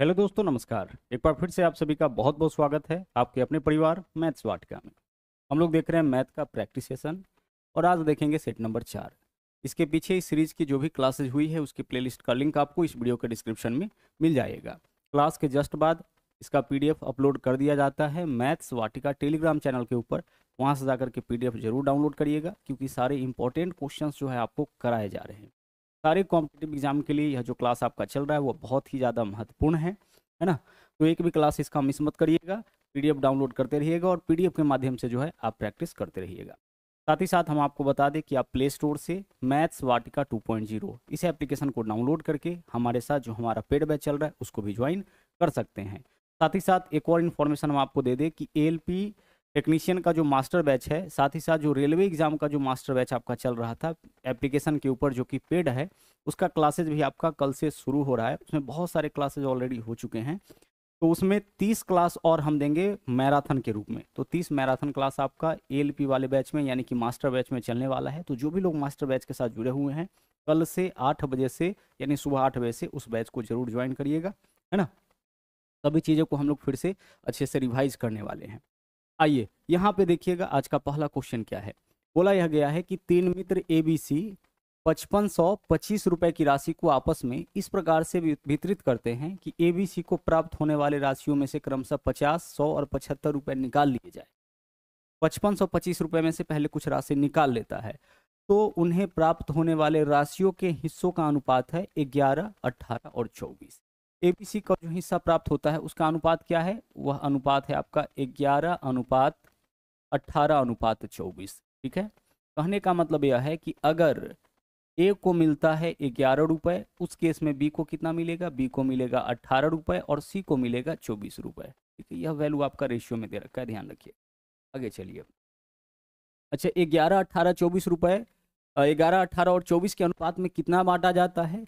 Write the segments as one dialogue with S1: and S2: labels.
S1: hello दोस्तों नमस्कार एक बार फिर से आप सभी का बहुत बहुत स्वागत है आपके अपने परिवार मैथ्स वाटिका में हम लोग देख रहे हैं मैथ का प्रैक्टिस सेशन और आज देखेंगे सेट नंबर चार इसके पीछे इस सीरीज की जो भी क्लासेज हुई है उसकी प्लेलिस्ट का लिंक आपको इस वीडियो के डिस्क्रिप्शन में मिल जाएगा क्लास के जस्ट बाद इसका पी अपलोड कर दिया जाता है मैथ्स वाटिका टेलीग्राम चैनल के ऊपर वहाँ से जाकर के पी जरूर डाउनलोड करिएगा क्योंकि सारे इंपॉर्टेंट क्वेश्चन जो है आपको कराए जा रहे हैं सारे कॉम्पिटेटिव एग्जाम के लिए यह जो क्लास आपका चल रहा है वो बहुत ही ज़्यादा महत्वपूर्ण है है ना तो एक भी क्लास इसका मिस मत करिएगा पीडीएफ डाउनलोड करते रहिएगा और पीडीएफ के माध्यम से जो है आप प्रैक्टिस करते रहिएगा साथ ही साथ हम आपको बता दें कि आप प्ले स्टोर से मैथ्स वाटिका 2.0 इस एप्लीकेशन को डाउनलोड करके हमारे साथ जो हमारा पेड बैच चल रहा है उसको भी ज्वाइन कर सकते हैं साथ ही साथ एक और इन्फॉर्मेशन हम आपको दे दें कि एल पी टेक्नीशियन का जो मास्टर बैच है साथ ही साथ जो रेलवे एग्ज़ाम का जो मास्टर बैच आपका चल रहा था एप्लीकेशन के ऊपर जो कि पेड है उसका क्लासेज भी आपका कल से शुरू हो रहा है उसमें बहुत सारे क्लासेज ऑलरेडी हो चुके हैं तो उसमें तीस क्लास और हम देंगे मैराथन के रूप में तो तीस मैराथन क्लास आपका एल वाले बैच में यानी कि मास्टर बैच में चलने वाला है तो जो भी लोग मास्टर बैच के साथ जुड़े हुए हैं कल से आठ बजे से यानी सुबह आठ बजे से उस बैच को जरूर ज्वाइन करिएगा है ना सभी चीज़ों को हम लोग फिर से अच्छे से रिवाइज करने वाले हैं आइए यहाँ पे देखिएगा आज का पहला क्वेश्चन क्या है बोला यह गया है कि तीन मित्र ए बी सी पचपन सौ पच्चीस रुपए की राशि को आपस में इस प्रकार से वितरित करते हैं कि ए बी सी को प्राप्त होने वाले राशियों में से क्रमशः पचास सौ और पचहत्तर रुपए निकाल लिए जाए पचपन सौ पच्चीस रुपए में से पहले कुछ राशि निकाल लेता है तो उन्हें प्राप्त होने वाले राशियों के हिस्सों का अनुपात है ग्यारह अट्ठारह और चौबीस एपीसी का जो हिस्सा प्राप्त होता है उसका अनुपात क्या है वह अनुपात है आपका ग्यारह अनुपात अठारह अनुपात चौबीस ठीक है कहने का मतलब यह है कि अगर ए को मिलता है ग्यारह रुपये उस केस में बी को कितना मिलेगा बी को मिलेगा अट्ठारह रुपये और सी को मिलेगा चौबीस रुपये ठीक है यह वैल्यू आपका रेशियो में दे रखा है ध्यान रखिए आगे चलिए अच्छा ग्यारह अट्ठारह चौबीस रुपये ग्यारह अट्ठारह और चौबीस के अनुपात में कितना बांटा जाता है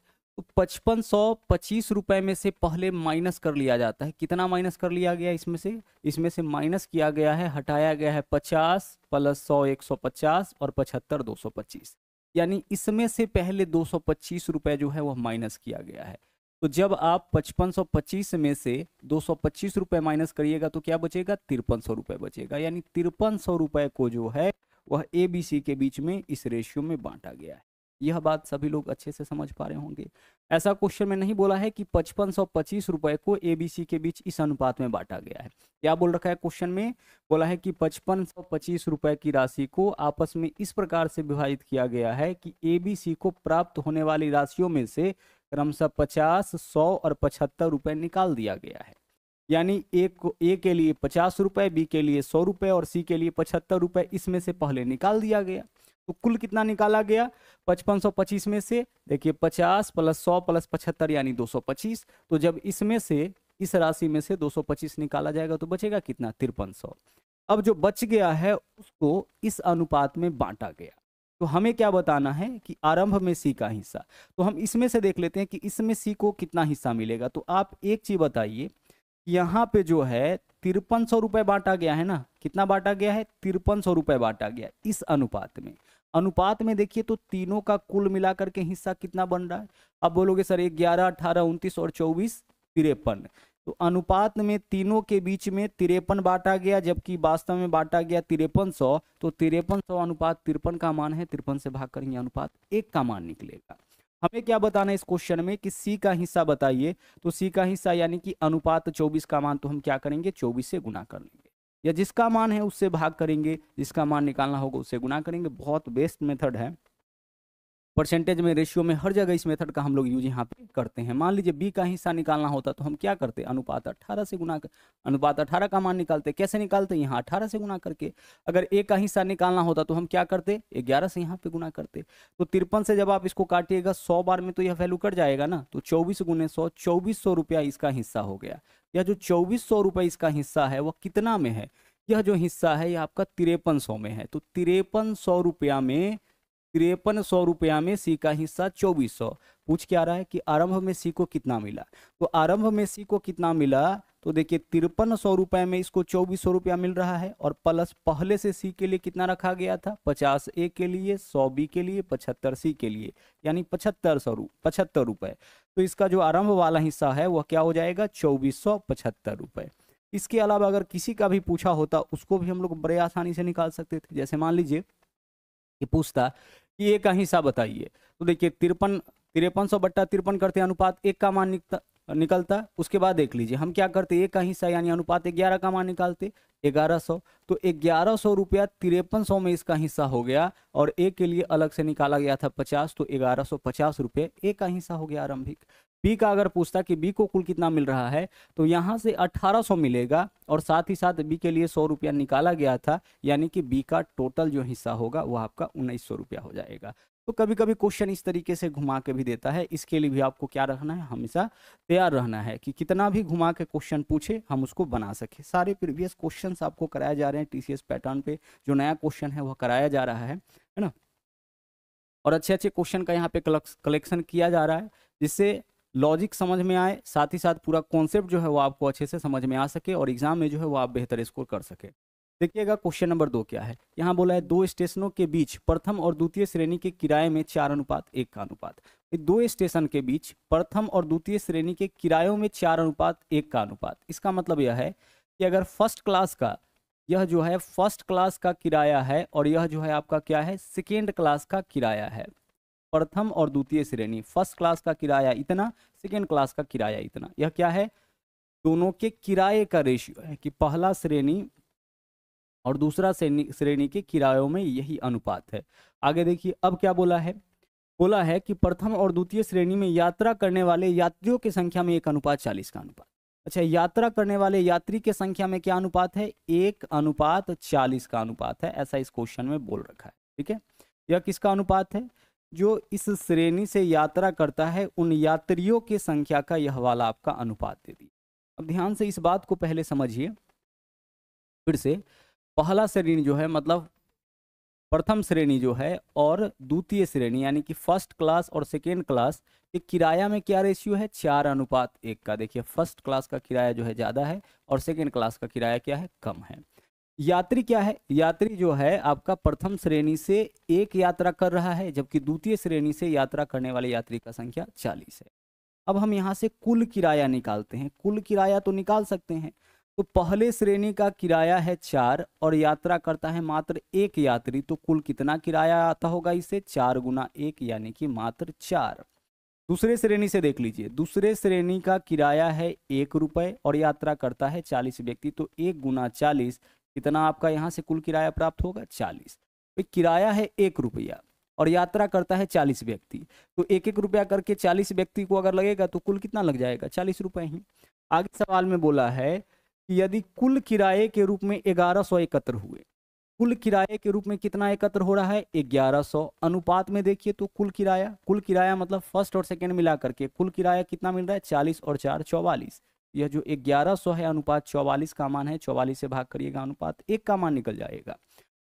S1: पचपन सौ पच्चीस रुपये में से पहले माइनस कर लिया जाता है कितना माइनस कर लिया गया इसमें से इसमें से माइनस किया गया है हटाया गया है पचास प्लस सौ एक सौ पचास और पचहत्तर दो सौ पच्चीस यानी इसमें से पहले दो सौ पच्चीस रुपये जो है वह माइनस किया गया है तो जब आप पचपन सौ पच्चीस में से दो सौ पच्चीस रुपये माइनस करिएगा तो क्या बचेगा तिरपन सौ रुपये बचेगा यानी तिरपन सौ रुपये को जो है वह ए बी सी के बीच में इस रेशियो में बांटा गया है यह बात सभी लोग अच्छे से समझ पा रहे होंगे ऐसा क्वेश्चन में नहीं बोला है कि पचपन सौ पच्चीस रुपए को एबीसी के बीच इस अनुपात में बांटा गया है क्या बोल रखा है क्वेश्चन में बोला है कि पचपन सौ पच्चीस रुपए की राशि को आपस में इस प्रकार से विभाजित किया गया है कि एबीसी को प्राप्त होने वाली राशियों में से क्रमशः पचास सौ और पचहत्तर रुपए निकाल दिया गया है यानी ए को ए के लिए पचास रुपए बी के लिए सौ रुपए और सी के लिए पचहत्तर रुपए इसमें से पहले निकाल दिया गया तो कुल कितना निकाला गया पचपन सौ पच्चीस में से देखिए पचास प्लस सौ प्लस पचहत्तर यानी दो सौ पच्चीस तो जब इसमें से इस राशि में से दो सौ पच्चीस निकाला जाएगा तो बचेगा कितना तिरपन सौ अब जो बच गया है उसको इस अनुपात में बांटा गया तो हमें क्या बताना है कि आरंभ में सी का हिस्सा तो हम इसमें से देख लेते हैं कि इसमें सी को कितना हिस्सा मिलेगा तो आप एक चीज बताइए यहाँ पे जो है तिरपन सौ रुपये बांटा गया है ना कितना बांटा गया है तिरपन सौ रुपये बांटा गया इस अनुपात में अनुपात में देखिए तो तीनों का कुल मिलाकर के हिस्सा कितना बन रहा है अब बोलोगे सर एक ग्यारह अठारह उन्तीस और चौबीस तिरपन तो अनुपात में तीनों के बीच में तिरपन बांटा गया जबकि वास्तव में बांटा गया तिरपन सौ तो तिरपन सौ अनुपात तिरपन का मान है तिरपन से भाग कर ये अनुपात एक का मान निकलेगा हमें क्या बताना है इस क्वेश्चन में कि सी का हिस्सा बताइए तो सी का हिस्सा यानी कि अनुपात चौबीस का मान तो हम क्या करेंगे चौबीस से गुना कर लेंगे या जिसका मान है उससे भाग करेंगे जिसका मान निकालना होगा उससे गुना करेंगे बहुत बेस्ट मेथड है परसेंटेज में रेशियो में हर जगह इस मेथड का हम लोग यूज यहाँ पे करते हैं मान लीजिए बी का हिस्सा निकालना होता तो हम क्या करते अनुपात 18 से गुना कर अनुपात 18 का मान निकालते कैसे निकालते यहाँ 18 से गुना करके अगर ए का हिस्सा निकालना होता तो हम क्या करते 11 से यहाँ पे गुना करते तो तिरपन से जब आप इसको काटिएगा सौ बार में तो यह वैल्यू कट जाएगा ना तो चौबीस गुने सौ इसका हिस्सा हो गया या जो चौबीस इसका हिस्सा है वह कितना में है यह जो हिस्सा है यह आपका तिरपन सौ में है तो तिरपन सौ रुपया में तिरपन सौ रुपया में सी का हिस्सा चौबीस सौ पूछ क्या रहा है कि आरंभ में सी को कितना मिला तो आरंभ में सी को कितना मिला तो देखिए तिरपन सौ रुपये में इसको चौबीस सौ रुपया मिल रहा है और प्लस पहले से सी के लिए कितना रखा गया था पचास ए के लिए सौ बी के लिए पचहत्तर सी के लिए यानी पचहत्तर सौ पचहत्तर रुपये तो इसका जो आरंभ वाला हिस्सा है वह क्या हो जाएगा चौबीस सौ पचहत्तर रुपये इसके अलावा अगर किसी का भी पूछा होता उसको भी हम लोग बड़े आसानी से निकाल सकते थे जैसे मान लीजिए कि पूछता कि एक का हिस्सा बताइए तो देखिए तिरपन तिरपन सौ बट्टा तिरपन करते अनुपात एक का मान निकलता उसके बाद देख लीजिए हम क्या करते एक का हिस्सा यानी अनुपात ग्यारह का मान निकालते ग्यारह सौ तो ग्यारह सौ रुपया तिरपन सौ में इसका हिस्सा हो गया और एक के लिए अलग से निकाला गया था पचास तो ग्यारह सौ पचास रुपये एक का हिस्सा हो गया आरंभिक बी का अगर पूछता कि बी को कुल कितना मिल रहा है तो यहाँ से 1800 मिलेगा और साथ ही साथ बी के लिए सौ रुपया निकाला गया था यानी कि बी का टोटल जो हिस्सा होगा वह आपका उन्नीस सौ रुपया हो जाएगा तो कभी कभी क्वेश्चन इस तरीके से घुमा के भी देता है इसके लिए भी आपको क्या रखना है हमेशा तैयार रहना है कि कितना भी घुमा के क्वेश्चन पूछे हम उसको बना सके सारे प्रीवियस क्वेश्चन आपको कराए जा रहे हैं टीसीएस पैटर्न पे जो नया क्वेश्चन है वह कराया जा रहा है है ना और अच्छे अच्छे क्वेश्चन का यहाँ पे कलेक्शन किया जा रहा है जिससे लॉजिक समझ में आए साथ ही साथ पूरा कॉन्सेप्ट जो है वो आपको अच्छे से समझ में आ सके और एग्जाम में जो है वो आप बेहतर स्कोर कर सके देखिएगा क्वेश्चन नंबर दो क्या है यहाँ बोला है दो स्टेशनों के बीच प्रथम और द्वितीय श्रेणी के किराए में चार अनुपात एक का अनुपात दो स्टेशन के बीच प्रथम और द्वितीय श्रेणी के किरायों में चार अनुपात एक का अनुपात इसका मतलब यह है कि अगर फर्स्ट क्लास का यह जो है फर्स्ट क्लास का किराया है और यह जो है आपका क्या है सेकेंड क्लास का किराया है प्रथम और द्वितीय श्रेणी फर्स्ट क्लास का किराया इतना सेकेंड क्लास का किराया इतना यह क्या है दोनों के किराए का रेशियो है कि पहला श्रेणी और दूसरा श्रेणी श्रेणी के किरायों में यही अनुपात है आगे देखिए अब क्या बोला है बोला है कि प्रथम और द्वितीय श्रेणी में यात्रा करने वाले यात्रियों की संख्या में एक अनुपात चालीस का अनुपात अच्छा यात्रा करने वाले यात्री के संख्या में क्या अनुपात है एक अनुपात चालीस का अनुपात है ऐसा इस क्वेश्चन में बोल रखा है ठीक है यह किसका अनुपात है जो इस श्रेणी से यात्रा करता है उन यात्रियों की संख्या का यह वाला आपका अनुपात दे दिया अब ध्यान से इस बात को पहले समझिए फिर से पहला श्रेणी जो है मतलब प्रथम श्रेणी जो है और द्वितीय श्रेणी यानी कि फर्स्ट क्लास और सेकेंड क्लास के किराया में क्या रेशियो है चार अनुपात एक का देखिए फर्स्ट क्लास का किराया जो है ज़्यादा है और सेकेंड क्लास का किराया क्या है कम है यात्री क्या है यात्री जो है आपका प्रथम श्रेणी से एक यात्रा कर रहा है जबकि द्वितीय श्रेणी से यात्रा करने वाले यात्री का संख्या चालीस है अब हम यहाँ से कुल किराया निकालते हैं कुल किराया तो निकाल सकते हैं तो पहले श्रेणी का किराया है चार और यात्रा करता है मात्र एक यात्री तो कुल कितना किराया आता होगा इसे चार गुना एक यानी कि मात्र चार दूसरे श्रेणी से देख लीजिए दूसरे श्रेणी का किराया है एक रुपये और यात्रा करता है चालीस व्यक्ति तो एक गुना चालीस कितना आपका यहाँ से कुल किराया प्राप्त होगा चालीस तो किराया है एक रुपया और यात्रा करता है चालीस व्यक्ति तो एक एक रुपया करके चालीस व्यक्ति को अगर लगेगा तो कुल कितना लग जाएगा चालीस रुपये ही आगे सवाल में बोला है कि यदि कुल किराए के रूप में ग्यारह सौ एकत्र हुए कुल किराए के रूप में कितना एकत्र हो रहा है ग्यारह सौ अनुपात में देखिए तो कुल किराया कुल किराया मतलब फर्स्ट और सेकेंड मिला करके कुल किराया कितना मिल रहा है चालीस और चार चौवालीस यह जो ग्यारह सौ है अनुपात चौवालीस का मान है चौवालीस से भाग करिएगा अनुपात एक का मान निकल जाएगा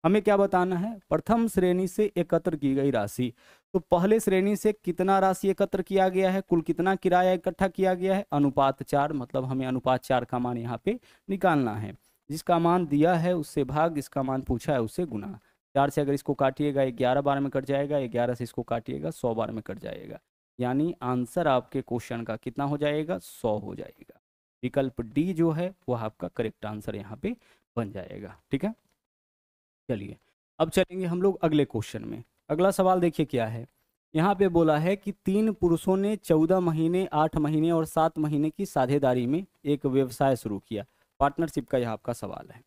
S1: हमें क्या बताना है प्रथम श्रेणी से एकत्र की गई राशि तो पहले श्रेणी से कितना राशि एकत्र किया गया है कुल कितना किराया इकट्ठा किया गया है अनुपात चार मतलब हमें अनुपात चार का मान यहाँ पे निकालना है जिसका मान दिया है उससे भाग इसका मान पूछा है उससे गुना चार से अगर इसको काटिएगा ग्यारह बार में कट जाएगा ग्यारह से इसको काटिएगा सौ बार में कट जाएगा यानी आंसर आपके क्वेश्चन का कितना हो जाएगा सौ हो जाएगा विकल्प डी जो है वो आपका करेक्ट आंसर यहाँ पे बन जाएगा ठीक है चलिए अब चलेंगे हम लोग अगले क्वेश्चन में अगला सवाल देखिए क्या है यहाँ पे बोला है कि तीन पुरुषों ने चौदह महीने आठ महीने और सात महीने की साझेदारी में एक व्यवसाय शुरू किया पार्टनरशिप का यह आपका सवाल है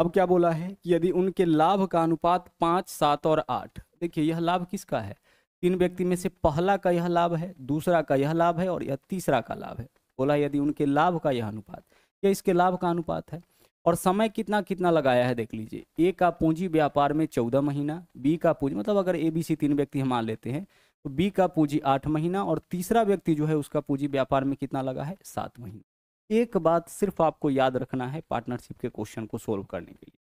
S1: अब क्या बोला है कि यदि उनके लाभ का अनुपात पाँच सात और आठ देखिए यह लाभ किसका है तीन व्यक्ति में से पहला का यह लाभ है दूसरा का यह लाभ है और यह तीसरा का लाभ है बोला यदि उनके लाभ का यह अनुपात या इसके लाभ का अनुपात है और समय कितना कितना लगाया है देख लीजिए ए का पूंजी व्यापार में चौदह महीना बी का पूंजी मतलब अगर ए बी सी तीन व्यक्ति हम मान लेते हैं तो बी का पूंजी आठ महीना और तीसरा व्यक्ति जो है उसका पूंजी व्यापार में कितना लगा है सात महीना एक बात सिर्फ आपको याद रखना है पार्टनरशिप के क्वेश्चन को सोल्व करने के लिए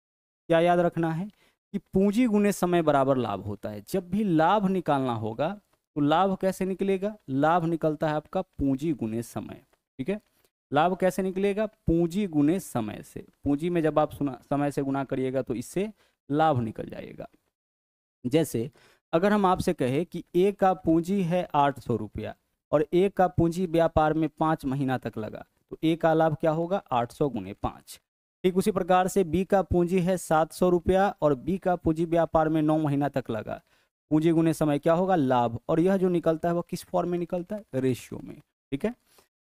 S1: क्या याद रखना है कि पूंजी गुने समय बराबर लाभ होता है जब भी लाभ निकालना होगा तो लाभ कैसे निकलेगा लाभ निकलता है आपका पूंजी गुने समय ठीक है लाभ कैसे निकलेगा पूंजी गुने समय से पूंजी में जब आप सुना समय से गुना करिएगा तो इससे लाभ निकल जाएगा जैसे अगर हम आपसे कहे कि ए का पूंजी है आठ सौ रुपया और ए का पूंजी व्यापार में पाँच महीना तक लगा तो ए का लाभ क्या होगा आठ सौ गुने पाँच ठीक उसी प्रकार से बी का पूंजी है सात सौ रुपया और बी का पूंजी व्यापार में नौ महीना तक लगा पूंजी गुने समय क्या होगा लाभ और यह जो निकलता है वह किस फॉर्म में निकलता है रेशियो में ठीक है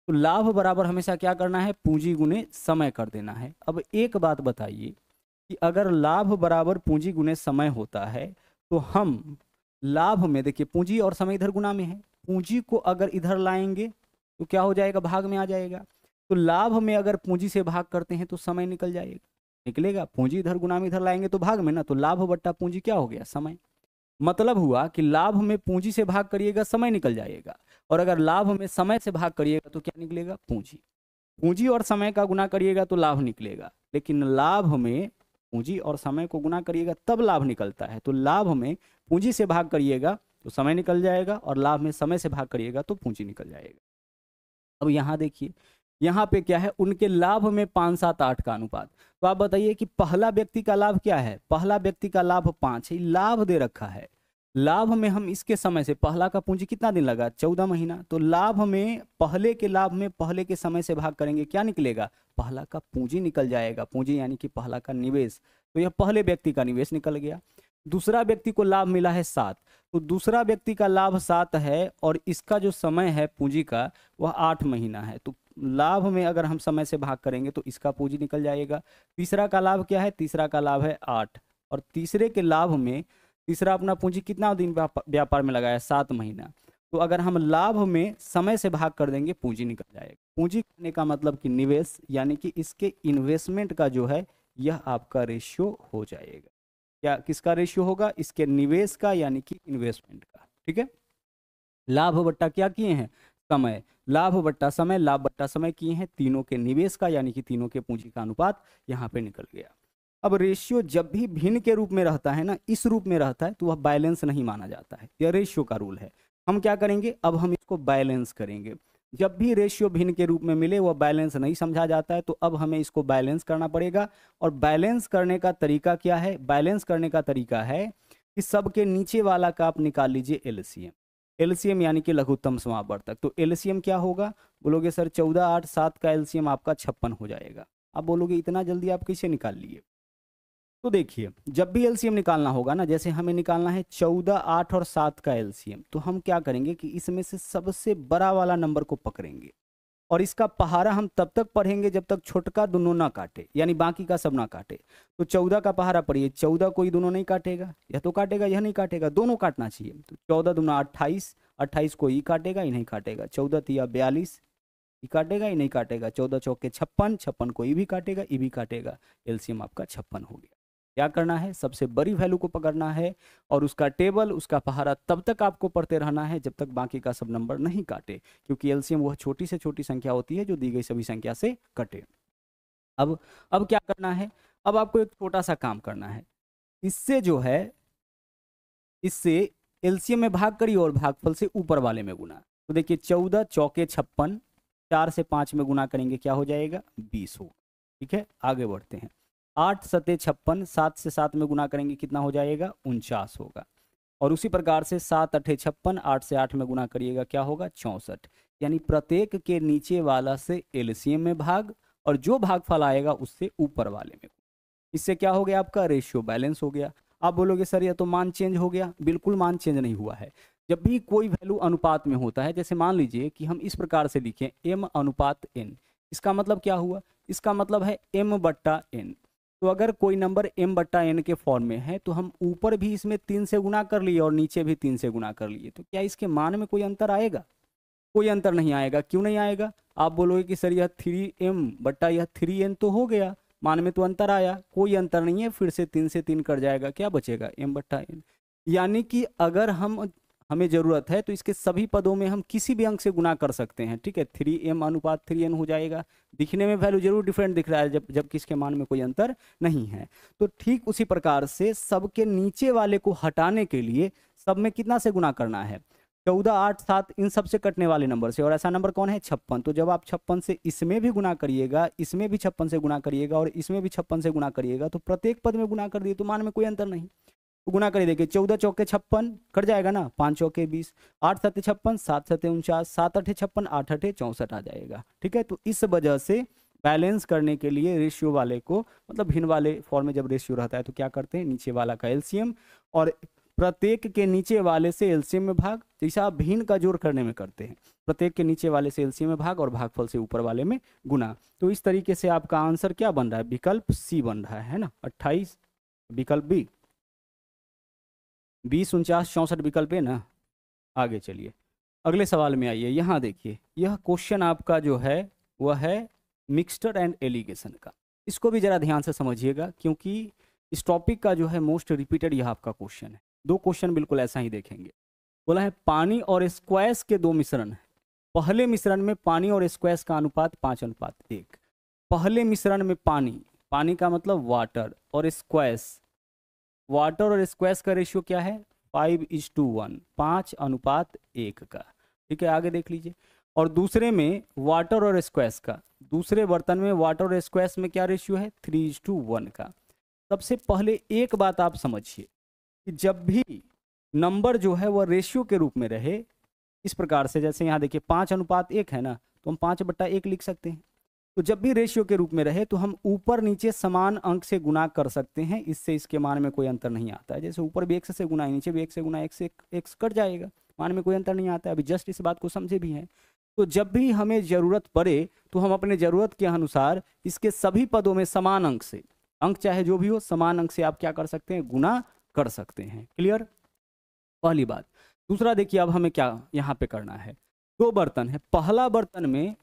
S1: तो लाभ बराबर हमेशा क्या करना है पूंजी गुने समय कर देना है अब एक बात बताइए कि अगर लाभ बराबर पूंजी गुने समय होता है तो हम लाभ में देखिए पूंजी और समय इधर गुना में है पूंजी को अगर इधर लाएंगे तो क्या हो जाएगा भाग में आ जाएगा तो लाभ में अगर पूंजी से भाग करते हैं तो समय निकल जाएगा निकलेगा पूंजी इधर गुना में इधर लाएंगे तो भाग में ना तो लाभ बट्टा पूंजी क्या हो गया समय मतलब हुआ कि लाभ में पूंजी से भाग करिएगा समय निकल जाएगा और अगर लाभ में समय से भाग करिएगा तो क्या निकलेगा पूंजी पूंजी और समय का गुना करिएगा तो लाभ निकलेगा लेकिन लाभ में पूंजी और समय को गुना करिएगा तब लाभ निकलता है तो लाभ में पूंजी से भाग करिएगा तो समय निकल जाएगा और लाभ में समय से भाग करिएगा तो पूंजी निकल जाएगा अब यहाँ देखिए यहाँ पे क्या है उनके लाभ में पाँच सात आठ का अनुपात तो आप बताइए कि पहला व्यक्ति का लाभ क्या है पहला व्यक्ति का लाभ पाँच है लाभ दे रखा है लाभ में हम इसके समय से पहला का पूंजी कितना दिन लगा चौदह महीना तो लाभ में पहले के लाभ में पहले के समय से भाग करेंगे क्या निकलेगा पहला का पूंजी निकल जाएगा पूंजी यानी कि पहला का निवेश तो यह पहले व्यक्ति का निवेश निकल गया दूसरा व्यक्ति को लाभ मिला है सात तो दूसरा व्यक्ति का लाभ सात है और इसका जो समय है पूंजी का वह आठ महीना है तो लाभ में अगर हम समय से भाग करेंगे तो इसका पूंजी निकल जाएगा तीसरा का लाभ क्या है तीसरा का लाभ है आठ और तीसरे के लाभ में तीसरा अपना पूंजी कितना दिन व्यापार में लगाया सात महीना तो अगर हम लाभ में समय से भाग कर देंगे पूंजी निकल जाएगा पूंजी करने का मतलब कि निवेश यानी कि इसके इन्वेस्टमेंट का जो है यह आपका रेशियो हो जाएगा क्या किसका रेशियो होगा इसके निवेश का यानी कि इन्वेस्टमेंट का ठीक है लाभ बट्टा क्या किए हैं समय लाभ बट्टा समय लाभ बट्टा समय किए हैं तीनों के निवेश का यानी कि तीनों के पूंजी का अनुपात यहाँ पे निकल गया अब रेशियो जब भी भिन्न के रूप में रहता है ना इस रूप में रहता है तो वह बैलेंस नहीं माना जाता है यह रेशियो का रूल है हम क्या करेंगे अब हम इसको बैलेंस करेंगे जब भी रेशियो भिन्न के रूप में मिले वह बैलेंस नहीं समझा जाता है तो अब हमें इसको बैलेंस करना पड़ेगा और बैलेंस करने का तरीका क्या है बैलेंस करने का तरीका है कि सबके नीचे वाला का आप निकाल लीजिए एलसीएम एलसीएम यानी कि लघुत्तम समावर्तक तो एलसीएम क्या होगा बोलोगे सर चौदह आठ सात का एलसीएम आपका छप्पन हो जाएगा आप बोलोगे इतना जल्दी आप कैसे निकाल लिए तो देखिए जब भी एलसीएम निकालना होगा ना जैसे हमें निकालना है चौदह आठ और सात का एलसीएम तो हम क्या करेंगे कि इसमें से सबसे बड़ा वाला नंबर को पकड़ेंगे और इसका पहारा हम तब तक पढ़ेंगे जब तक छोटका दोनों ना काटे यानी बाकी का सब ना काटे तो चौदह का पहारा पढ़िए चौदह कोई दोनों नहीं काटेगा यह तो काटेगा यह नहीं काटेगा दोनों काटना चाहिए तो चौदह दोनों अट्ठाईस अट्ठाईस को ही काटेगा ही नहीं काटेगा चौदह तिया बयालीस ये काटेगा ही नहीं काटेगा चौदह चौके छप्पन छप्पन को ये भी काटेगा ये भी काटेगा एल्सियम आपका छप्पन हो गया क्या करना है सबसे बड़ी वैल्यू को पकड़ना है और उसका टेबल उसका पहाड़ा तब तक आपको पढ़ते रहना है जब तक बाकी का सब नंबर नहीं काटे क्योंकि एलसीएम वह छोटी से छोटी संख्या होती है जो दी गई सभी संख्या से कटे अब अब क्या करना है अब आपको एक छोटा सा काम करना है इससे जो है इससे एलसीएम में भाग करिए और भागफल से ऊपर वाले में गुना तो देखिए चौदह चौके छप्पन चार से पांच में गुना करेंगे क्या हो जाएगा बीस हो ठीक है आगे बढ़ते हैं आठ सते छप्पन सात से सात में गुना करेंगे कितना हो जाएगा उनचास होगा और उसी प्रकार से सात अठे छप्पन आठ से आठ में गुना करिएगा क्या होगा चौंसठ यानी प्रत्येक के नीचे वाला से एलसीएम में भाग और जो भाग फल आएगा उससे ऊपर वाले में इससे क्या हो गया आपका रेशियो बैलेंस हो गया आप बोलोगे सर यह तो मान चेंज हो गया बिल्कुल मान चेंज नहीं हुआ है जब भी कोई वैल्यू अनुपात में होता है जैसे मान लीजिए कि हम इस प्रकार से लिखें एम अनुपात एन इसका मतलब क्या हुआ इसका मतलब है एम बट्टा एन तो अगर कोई नंबर एम बट्टा एन के फॉर्म में है तो हम ऊपर भी इसमें तीन से गुना कर लिए और नीचे भी तीन से गुना कर लिए तो क्या इसके मान में कोई अंतर आएगा कोई अंतर नहीं आएगा क्यों नहीं आएगा आप बोलोगे कि सर यह थ्री एम बट्टा यह थ्री एन तो हो गया मान में तो अंतर आया कोई अंतर नहीं है फिर से तीन से तीन कर जाएगा क्या बचेगा एम बट्टा एन यानी कि अगर हम हमें ज़रूरत है तो इसके सभी पदों में हम किसी भी अंक से गुना कर सकते हैं ठीक है थ्री एम अनुपात थ्री एन हो जाएगा दिखने में वैल्यू जरूर डिफरेंट दिख रहा है जब जबकि इसके मान में कोई अंतर नहीं है तो ठीक उसी प्रकार से सबके नीचे वाले को हटाने के लिए सब में कितना से गुना करना है चौदह आठ सात इन सबसे कटने वाले नंबर से और ऐसा नंबर कौन है छप्पन तो जब आप छप्पन से इसमें भी गुना करिएगा इसमें भी छप्पन से गुना करिएगा और इसमें भी छप्पन से गुना करिएगा तो प्रत्येक पद में गुना कर दिए तो मान में कोई अंतर नहीं गुना करिए देखिए चौदह चौके छप्पन कट जाएगा ना पाँच चौके बीस आठ सत्य छप्पन सात सत्य उनचास सात अठे छप्पन आठ अठे चौंसठ आ जाएगा ठीक है तो इस वजह से बैलेंस करने के लिए रेशियो वाले को मतलब भिन्न वाले फॉर्म में जब रेशियो रहता है तो क्या करते हैं नीचे वाला का एल्सियम और प्रत्येक के नीचे वाले से एल्सियम में भाग जैसा तो आप भिन्न का जोर करने में करते हैं प्रत्येक के नीचे वाले से एल्सियम में भाग और भागफल से ऊपर वाले में गुना तो इस तरीके से आपका आंसर क्या बन रहा है विकल्प सी बन रहा है ना अट्ठाईस विकल्प बी बीस उनचास चौंसठ विकल्प है ना आगे चलिए अगले सवाल में आइए यहाँ देखिए यह क्वेश्चन आपका जो है वह है मिक्सचर एंड एलिगेशन का इसको भी ज़रा ध्यान से समझिएगा क्योंकि इस टॉपिक का जो है मोस्ट रिपीटेड यह आपका क्वेश्चन है दो क्वेश्चन बिल्कुल ऐसा ही देखेंगे बोला है पानी और स्क्वैश के दो मिश्रण है पहले मिश्रण में पानी और स्क्वैश का अनुपात पाँच अनुपात एक पहले मिश्रण में पानी पानी का मतलब वाटर और स्क्वैश वाटर और स्क्वेस का रेशियो क्या है फाइव इज टू वन पाँच अनुपात एक का ठीक है आगे देख लीजिए और दूसरे में वाटर और स्क्वेस का दूसरे बर्तन में वाटर और स्क्वेस में क्या रेशियो है थ्री इज टू वन का सबसे पहले एक बात आप समझिए कि जब भी नंबर जो है वह रेशियो के रूप में रहे इस प्रकार से जैसे यहाँ देखिए पाँच अनुपात एक है ना तो हम पाँच बट्टा एक लिख सकते हैं तो जब भी रेशियो के रूप में रहे तो हम ऊपर नीचे समान अंक से गुना कर सकते हैं इससे इसके मान में कोई अंतर नहीं आता है जैसे ऊपर भी एक्स से गुना नीचे भी एक से गुना एक से एक कट जाएगा मान में कोई अंतर नहीं आता है अभी जस्ट इस बात को समझे भी हैं तो जब भी हमें ज़रूरत पड़े तो हम अपने ज़रूरत के अनुसार इसके सभी पदों में समान अंक से अंक चाहे जो भी हो समान अंक से आप क्या कर सकते हैं गुना कर सकते हैं क्लियर पहली बात दूसरा देखिए अब हमें क्या यहाँ पे करना है दो बर्तन है पहला बर्तन में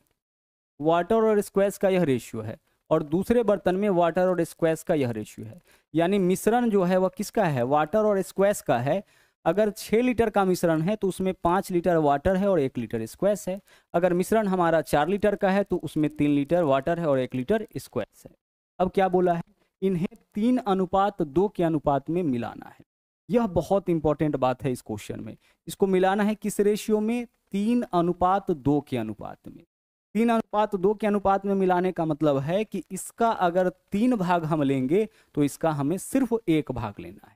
S1: वाटर और स्क्वैश का यह रेशियो है और दूसरे बर्तन में वाटर और स्क्वैश का यह रेशियो है यानी मिश्रण जो है वह किसका है वाटर और स्क्वैश का है अगर छः लीटर का मिश्रण है तो उसमें पाँच लीटर वाटर है और एक लीटर स्क्वैश है अगर मिश्रण हमारा चार लीटर का है तो उसमें तीन लीटर वाटर है और एक लीटर स्क्वैश है अब क्या बोला है इन्हें तीन अनुपात दो के अनुपात में मिलाना है यह बहुत इंपॉर्टेंट बात है इस क्वेश्चन में इसको मिलाना है किस रेशियो में तीन अनुपात दो के अनुपात में तीन अनुपात दो के अनुपात में मिलाने का मतलब है कि इसका अगर तीन भाग हम लेंगे तो इसका हमें सिर्फ एक भाग लेना है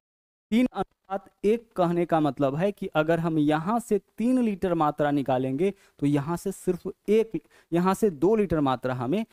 S1: तीन अनुपात एक कहने का मतलब है कि अगर हम यहाँ से तीन लीटर मात्रा निकालेंगे तो यहाँ से सिर्फ एक यहाँ से दो लीटर मात्रा हमें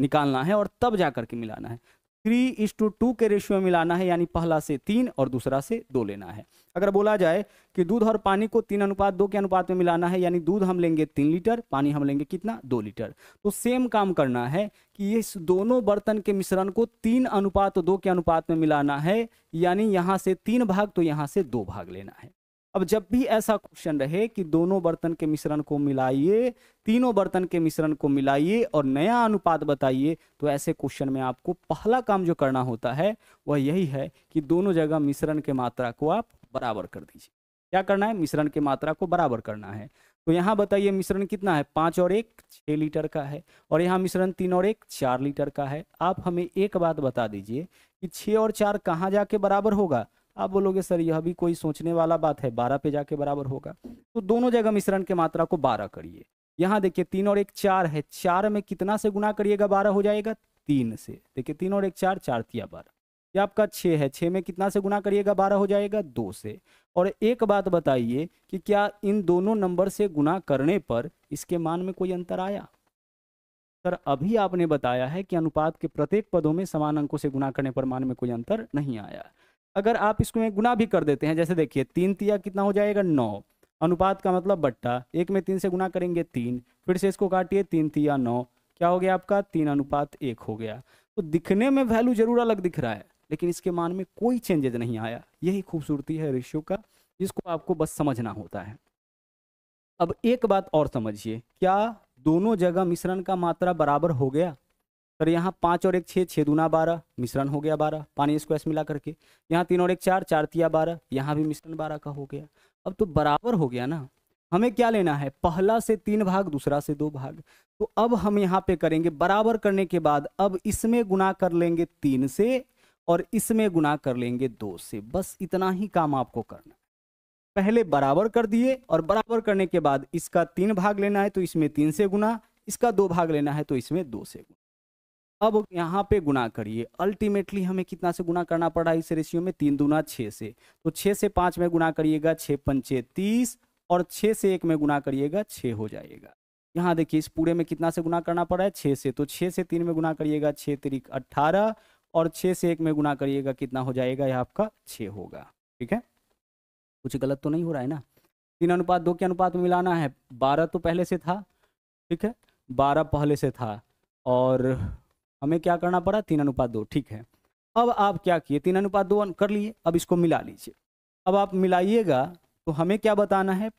S1: निकालना है और तब जा करके मिलाना है थ्री इज टू टू के रेशियो में मिलाना है यानी पहला से तीन और दूसरा से दो लेना है अगर बोला जाए कि दूध और पानी को तीन अनुपात दो के अनुपात में मिलाना है यानी दूध हम लेंगे तीन लीटर पानी हम लेंगे कितना दो लीटर तो सेम काम करना है कि इस दोनों बर्तन के मिश्रण को तीन अनुपात दो के अनुपात में मिलाना है यानी यहाँ से तीन भाग तो यहाँ से दो भाग लेना है अब जब भी ऐसा क्वेश्चन रहे कि दोनों बर्तन के मिश्रण को मिलाइए तीनों बर्तन के मिश्रण को मिलाइए और नया अनुपात बताइए तो ऐसे क्वेश्चन में आपको पहला काम जो करना होता है वह यही है कि दोनों जगह मिश्रण के मात्रा को आप बराबर कर दीजिए क्या करना है मिश्रण की मात्रा को बराबर करना है तो यहाँ बताइए मिश्रण कितना है पाँच और एक छः लीटर का है और यहाँ मिश्रण तीन और एक चार लीटर का है आप हमें एक बात बता दीजिए कि छः और चार कहाँ जाके बराबर होगा आप बोलोगे सर यह भी कोई सोचने वाला बात है बारह पे जाके बराबर होगा तो दोनों जगह मिश्रण की मात्रा को बारह करिए यहाँ देखिए तीन और एक चार है चार में कितना से गुना करिएगा बारह हो जाएगा तीन से देखिए तीन और एक चार चार तिया बारह ये आपका छः है छः में कितना से गुना करिएगा बारह हो जाएगा दो से और एक बात बताइए कि क्या इन दोनों नंबर से गुना करने पर इसके मान में कोई अंतर आया सर अभी आपने बताया है कि अनुपात के प्रत्येक पदों में समान अंकों से गुना करने पर मान में कोई अंतर नहीं आया अगर आप इसको गुना भी कर देते हैं जैसे देखिए तीन तिया कितना हो जाएगा नौ अनुपात का मतलब बट्टा एक में तीन से गुना करेंगे तीन फिर से इसको काटिए तीन तिया नौ क्या हो गया आपका तीन अनुपात एक हो गया तो दिखने में वैल्यू जरूर अलग दिख रहा है लेकिन इसके मान में कोई चेंजेज नहीं आया यही खूबसूरती है रेशियो का जिसको आपको बस समझना होता है अब एक बात और समझिए क्या दोनों जगह मिश्रण का मात्रा बराबर हो गया सर यहाँ पाँच और एक छः छः दूना बारह मिश्रण हो गया बारह पानी स्क्वाश मिला करके यहाँ तीन और एक चार चार तिया बारह यहाँ भी मिश्रण बारह का हो गया अब तो बराबर हो गया ना हमें क्या लेना है पहला से तीन भाग दूसरा से दो भाग तो अब हम यहाँ पे करेंगे बराबर करने के बाद अब इसमें गुना कर लेंगे तीन से और इसमें गुना कर लेंगे दो से बस इतना ही काम आपको करना पहले बराबर कर दिए और बराबर करने के बाद इसका तीन भाग लेना है तो इसमें तीन से गुना इसका दो भाग लेना है तो इसमें दो से गुना अब यहाँ पे गुना करिए अल्टीमेटली हमें कितना से गुना करना पड़ा इस रेशियो में तीन दुना छः से तो छः से पाँच में गुना करिएगा छः पंचे तीस और छः से एक में गुना करिएगा छः हो जाएगा यहाँ देखिए इस पूरे में कितना से गुना करना पड़ा है छः से तो छः से तीन में गुना करिएगा छः तरीक अट्ठारह और छः से एक में गुना करिएगा कितना हो जाएगा यह आपका छः होगा ठीक है कुछ गलत तो नहीं हो रहा है ना तीन अनुपात दो के अनुपात में मिलाना है बारह तो पहले से था ठीक है बारह पहले से था और हमें क्या करना पड़ा तीन अनुपात दो ठीक है अब आप क्या किए तीन अनुपात दो कर लिए अब इसको मिला लीजिए अब आप मिलाइएगा तो हमें क्या बताना है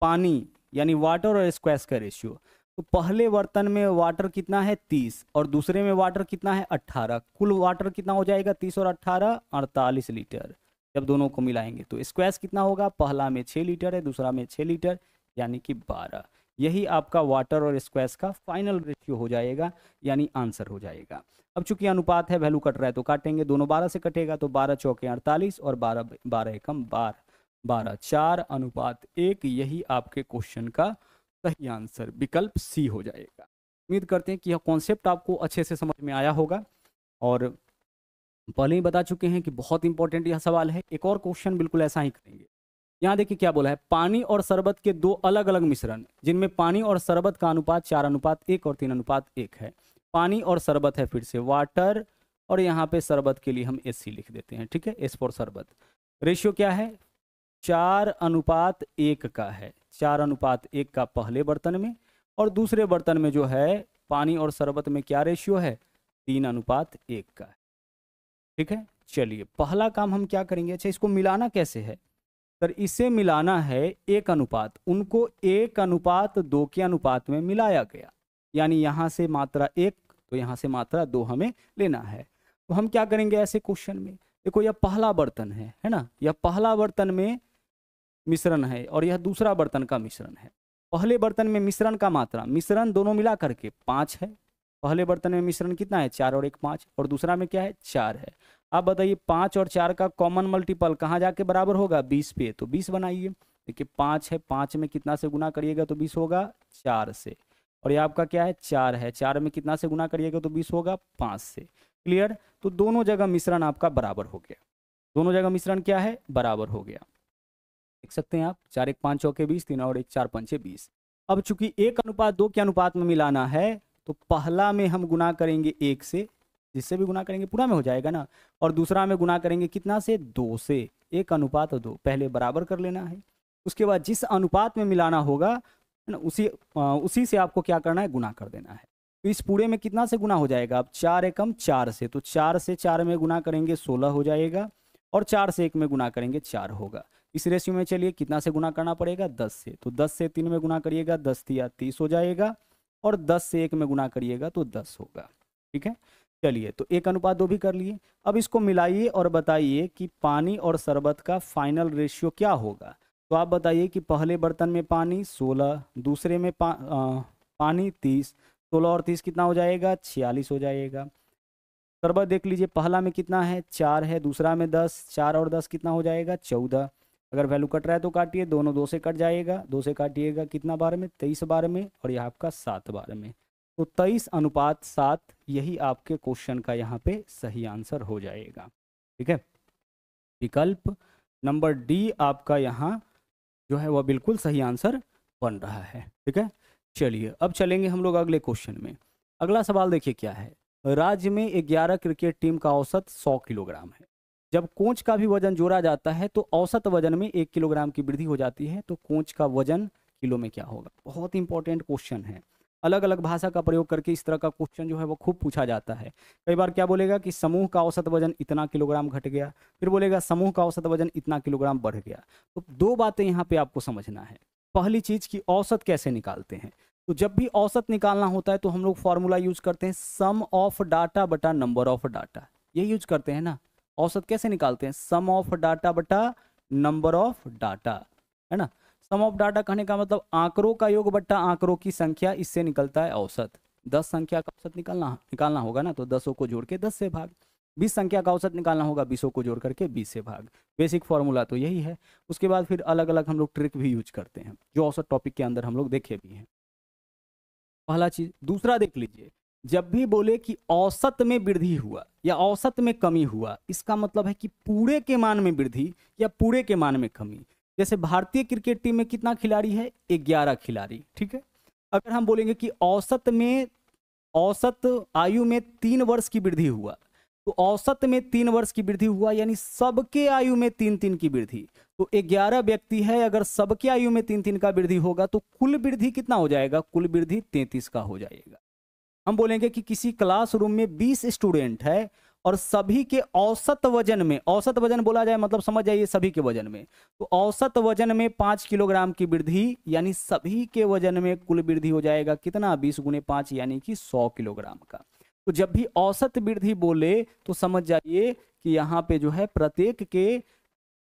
S1: पानी यानी वाटर और स्क्वास का रेशियो तो पहले बर्तन में वाटर कितना है तीस और दूसरे में वाटर कितना है अट्ठारह कुल वाटर कितना हो जाएगा तीस और अट्ठारह अड़तालीस लीटर जब दोनों को मिलाएंगे तो स्क्वास कितना होगा पहला में छः लीटर है दूसरा में छः लीटर यानी कि बारह यही आपका वाटर और स्क्वेस का फाइनल रेशियो हो जाएगा यानी आंसर हो जाएगा अब चूंकि अनुपात है वैल्यू कट रहा है तो काटेंगे दोनों बारह से कटेगा तो बारह चौके अड़तालीस और बारह बारह एकम बार बारह चार अनुपात एक यही आपके क्वेश्चन का सही आंसर विकल्प सी हो जाएगा उम्मीद करते हैं कि यह कॉन्सेप्ट आपको अच्छे से समझ में आया होगा और पहले ही बता चुके हैं कि बहुत इंपॉर्टेंट यह सवाल है एक और क्वेश्चन बिल्कुल ऐसा ही करेंगे यहाँ देखिए क्या बोला है पानी और शरबत के दो अलग अलग मिश्रण जिनमें पानी और शरबत का अनुपात चार अनुपात एक और तीन अनुपात एक है पानी और शरबत है फिर से वाटर और यहाँ पे शरबत के लिए हम एस सी लिख देते हैं ठीक है एस फॉर शरबत रेशियो क्या है चार अनुपात एक का है चार अनुपात एक का पहले बर्तन में और दूसरे बर्तन में जो है पानी और शरबत में क्या रेशियो है तीन अनुपात एक का है ठीक है चलिए पहला काम हम क्या करेंगे अच्छा इसको मिलाना कैसे है सर इसे मिलाना है एक अनुपात उनको एक अनुपात दो के अनुपात में मिलाया गया यानी यहाँ से मात्रा एक तो यहाँ से मात्रा दो हमें लेना है तो हम क्या करेंगे ऐसे क्वेश्चन में देखो यह पहला बर्तन है है ना यह पहला बर्तन में मिश्रण है और यह दूसरा बर्तन का मिश्रण है पहले बर्तन में मिश्रण का मात्रा मिश्रण दोनों मिला करके पाँच है पहले बर्तन में मिश्रण कितना है चार और एक पाँच और दूसरा में क्या है चार है अब बताइए पाँच और चार का कॉमन मल्टीपल कहाँ जाके बराबर होगा बीस पे तो बीस बनाइए देखिए पाँच है पाँच में कितना से गुना करिएगा तो बीस होगा चार से और ये आपका क्या है चार है चार में कितना से गुना करिएगा तो बीस होगा पाँच से क्लियर तो दोनों जगह मिश्रण आपका बराबर हो गया दोनों जगह मिश्रण क्या है बराबर हो गया देख सकते हैं आप चार एक पाँच चौके बीस तीन और एक चार पंचे बीस अब चूंकि एक अनुपात दो के अनुपात में मिलाना है तो पहला में हम गुना करेंगे एक से इससे भी गुना करेंगे पूरा में हो जाएगा ना और दूसरा में गुना करेंगे कितना से दो से एक अनुपात दो पहले बराबर कर लेना है उसके बाद जिस अनुपात में मिलाना होगा ना उसी उसी से आपको क्या करना है गुना कर देना है तो इस पूरे में कितना से गुना हो जाएगा आप चार एकम चार से तो चार से चार में गुना करेंगे सोलह हो जाएगा और चार से एक में गुना करेंगे चार होगा इस रेशियो में चलिए कितना से गुना करना पड़ेगा दस से तो दस से तीन में गुना करिएगा दस या तीस हो जाएगा और दस से एक में गुना करिएगा तो दस होगा ठीक है चलिए तो एक अनुपात दो भी कर लिए अब इसको मिलाइए और बताइए कि पानी और शरबत का फाइनल रेशियो क्या होगा तो आप बताइए कि पहले बर्तन में पानी सोलह दूसरे में पा, आ, पानी तीस सोलह और तीस कितना हो जाएगा छियालीस हो जाएगा शरबत देख लीजिए पहला में कितना है चार है दूसरा में दस चार और दस कितना हो जाएगा चौदह अगर वैल्यू कट रहा है तो काटिए दोनों दो से कट जाएगा दो से काटिएगा कितना बार में तेईस बार में और यह आपका सात बार में तो तेईस अनुपात सात यही आपके क्वेश्चन का यहाँ पे सही आंसर हो जाएगा ठीक है विकल्प नंबर डी आपका यहाँ जो है वह बिल्कुल सही आंसर बन रहा है ठीक है चलिए अब चलेंगे हम लोग अगले क्वेश्चन में अगला सवाल देखिए क्या है राज्य में ग्यारह क्रिकेट टीम का औसत सौ किलोग्राम है जब कोच का भी वजन जोड़ा जाता है तो औसत वजन में एक किलोग्राम की वृद्धि हो जाती है तो कोच का वजन किलो में क्या होगा बहुत इंपॉर्टेंट क्वेश्चन है अलग अलग भाषा का प्रयोग करके इस तरह का क्वेश्चन जो है वो खूब पूछा जाता है कई बार क्या बोलेगा कि समूह का औसत वजन इतना किलोग्राम घट गया फिर बोलेगा समूह का औसत वजन इतना किलोग्राम बढ़ गया तो दो बातें यहाँ पे आपको समझना है पहली चीज़ की औसत कैसे निकालते हैं तो जब भी औसत निकालना होता है तो हम लोग फॉर्मूला यूज करते हैं सम ऑफ डाटा बटा नंबर ऑफ डाटा ये यूज करते हैं ना औसत कैसे निकालते हैं सम ऑफ डाटा बटा नंबर ऑफ डाटा है ना सम ऑफ डाटा कहने का मतलब आंकड़ों का योग बट्टा आंकड़ों की संख्या इससे निकलता है औसत दस संख्या का औसत निकालना निकालना होगा ना तो दसों को जोड़ के दस से भाग बीस संख्या का औसत निकालना होगा बीसों को जोड़ करके बीस से भाग बेसिक फॉर्मूला तो यही है उसके बाद फिर अलग अलग हम लोग ट्रिक भी यूज करते हैं जो औसत टॉपिक के अंदर हम लोग देखे भी हैं पहला चीज दूसरा देख लीजिए जब भी बोले कि औसत में वृद्धि हुआ या औसत में कमी हुआ इसका मतलब है कि पूरे के मान में वृद्धि या पूरे के मान में कमी जैसे भारतीय क्रिकेट टीम में कितना खिलाड़ी है ग्यारह खिलाड़ी ठीक है अगर हम बोलेंगे कि औसत में औसत आयु में तीन वर्ष की वृद्धि हुआ तो औसत में तीन वर्ष की वृद्धि हुआ यानी सबके आयु में तीन तीन की वृद्धि तो ग्यारह व्यक्ति है अगर सबके आयु में तीन तीन का वृद्धि होगा तो कुल वृद्धि कितना हो जाएगा कुल वृद्धि तैतीस का हो जाएगा हम बोलेंगे कि किसी क्लासरूम में बीस स्टूडेंट है और सभी के औसत वजन में औसत वजन बोला जाए मतलब समझ जाइए सभी के वजन में तो औसत वजन में पांच किलोग्राम की वृद्धि यानी सभी के वजन में कुल वृद्धि हो जाएगा कितना बीस गुने पांच यानी कि सौ किलोग्राम का तो जब भी औसत वृद्धि बोले तो समझ जाइए कि यहाँ पे जो है प्रत्येक के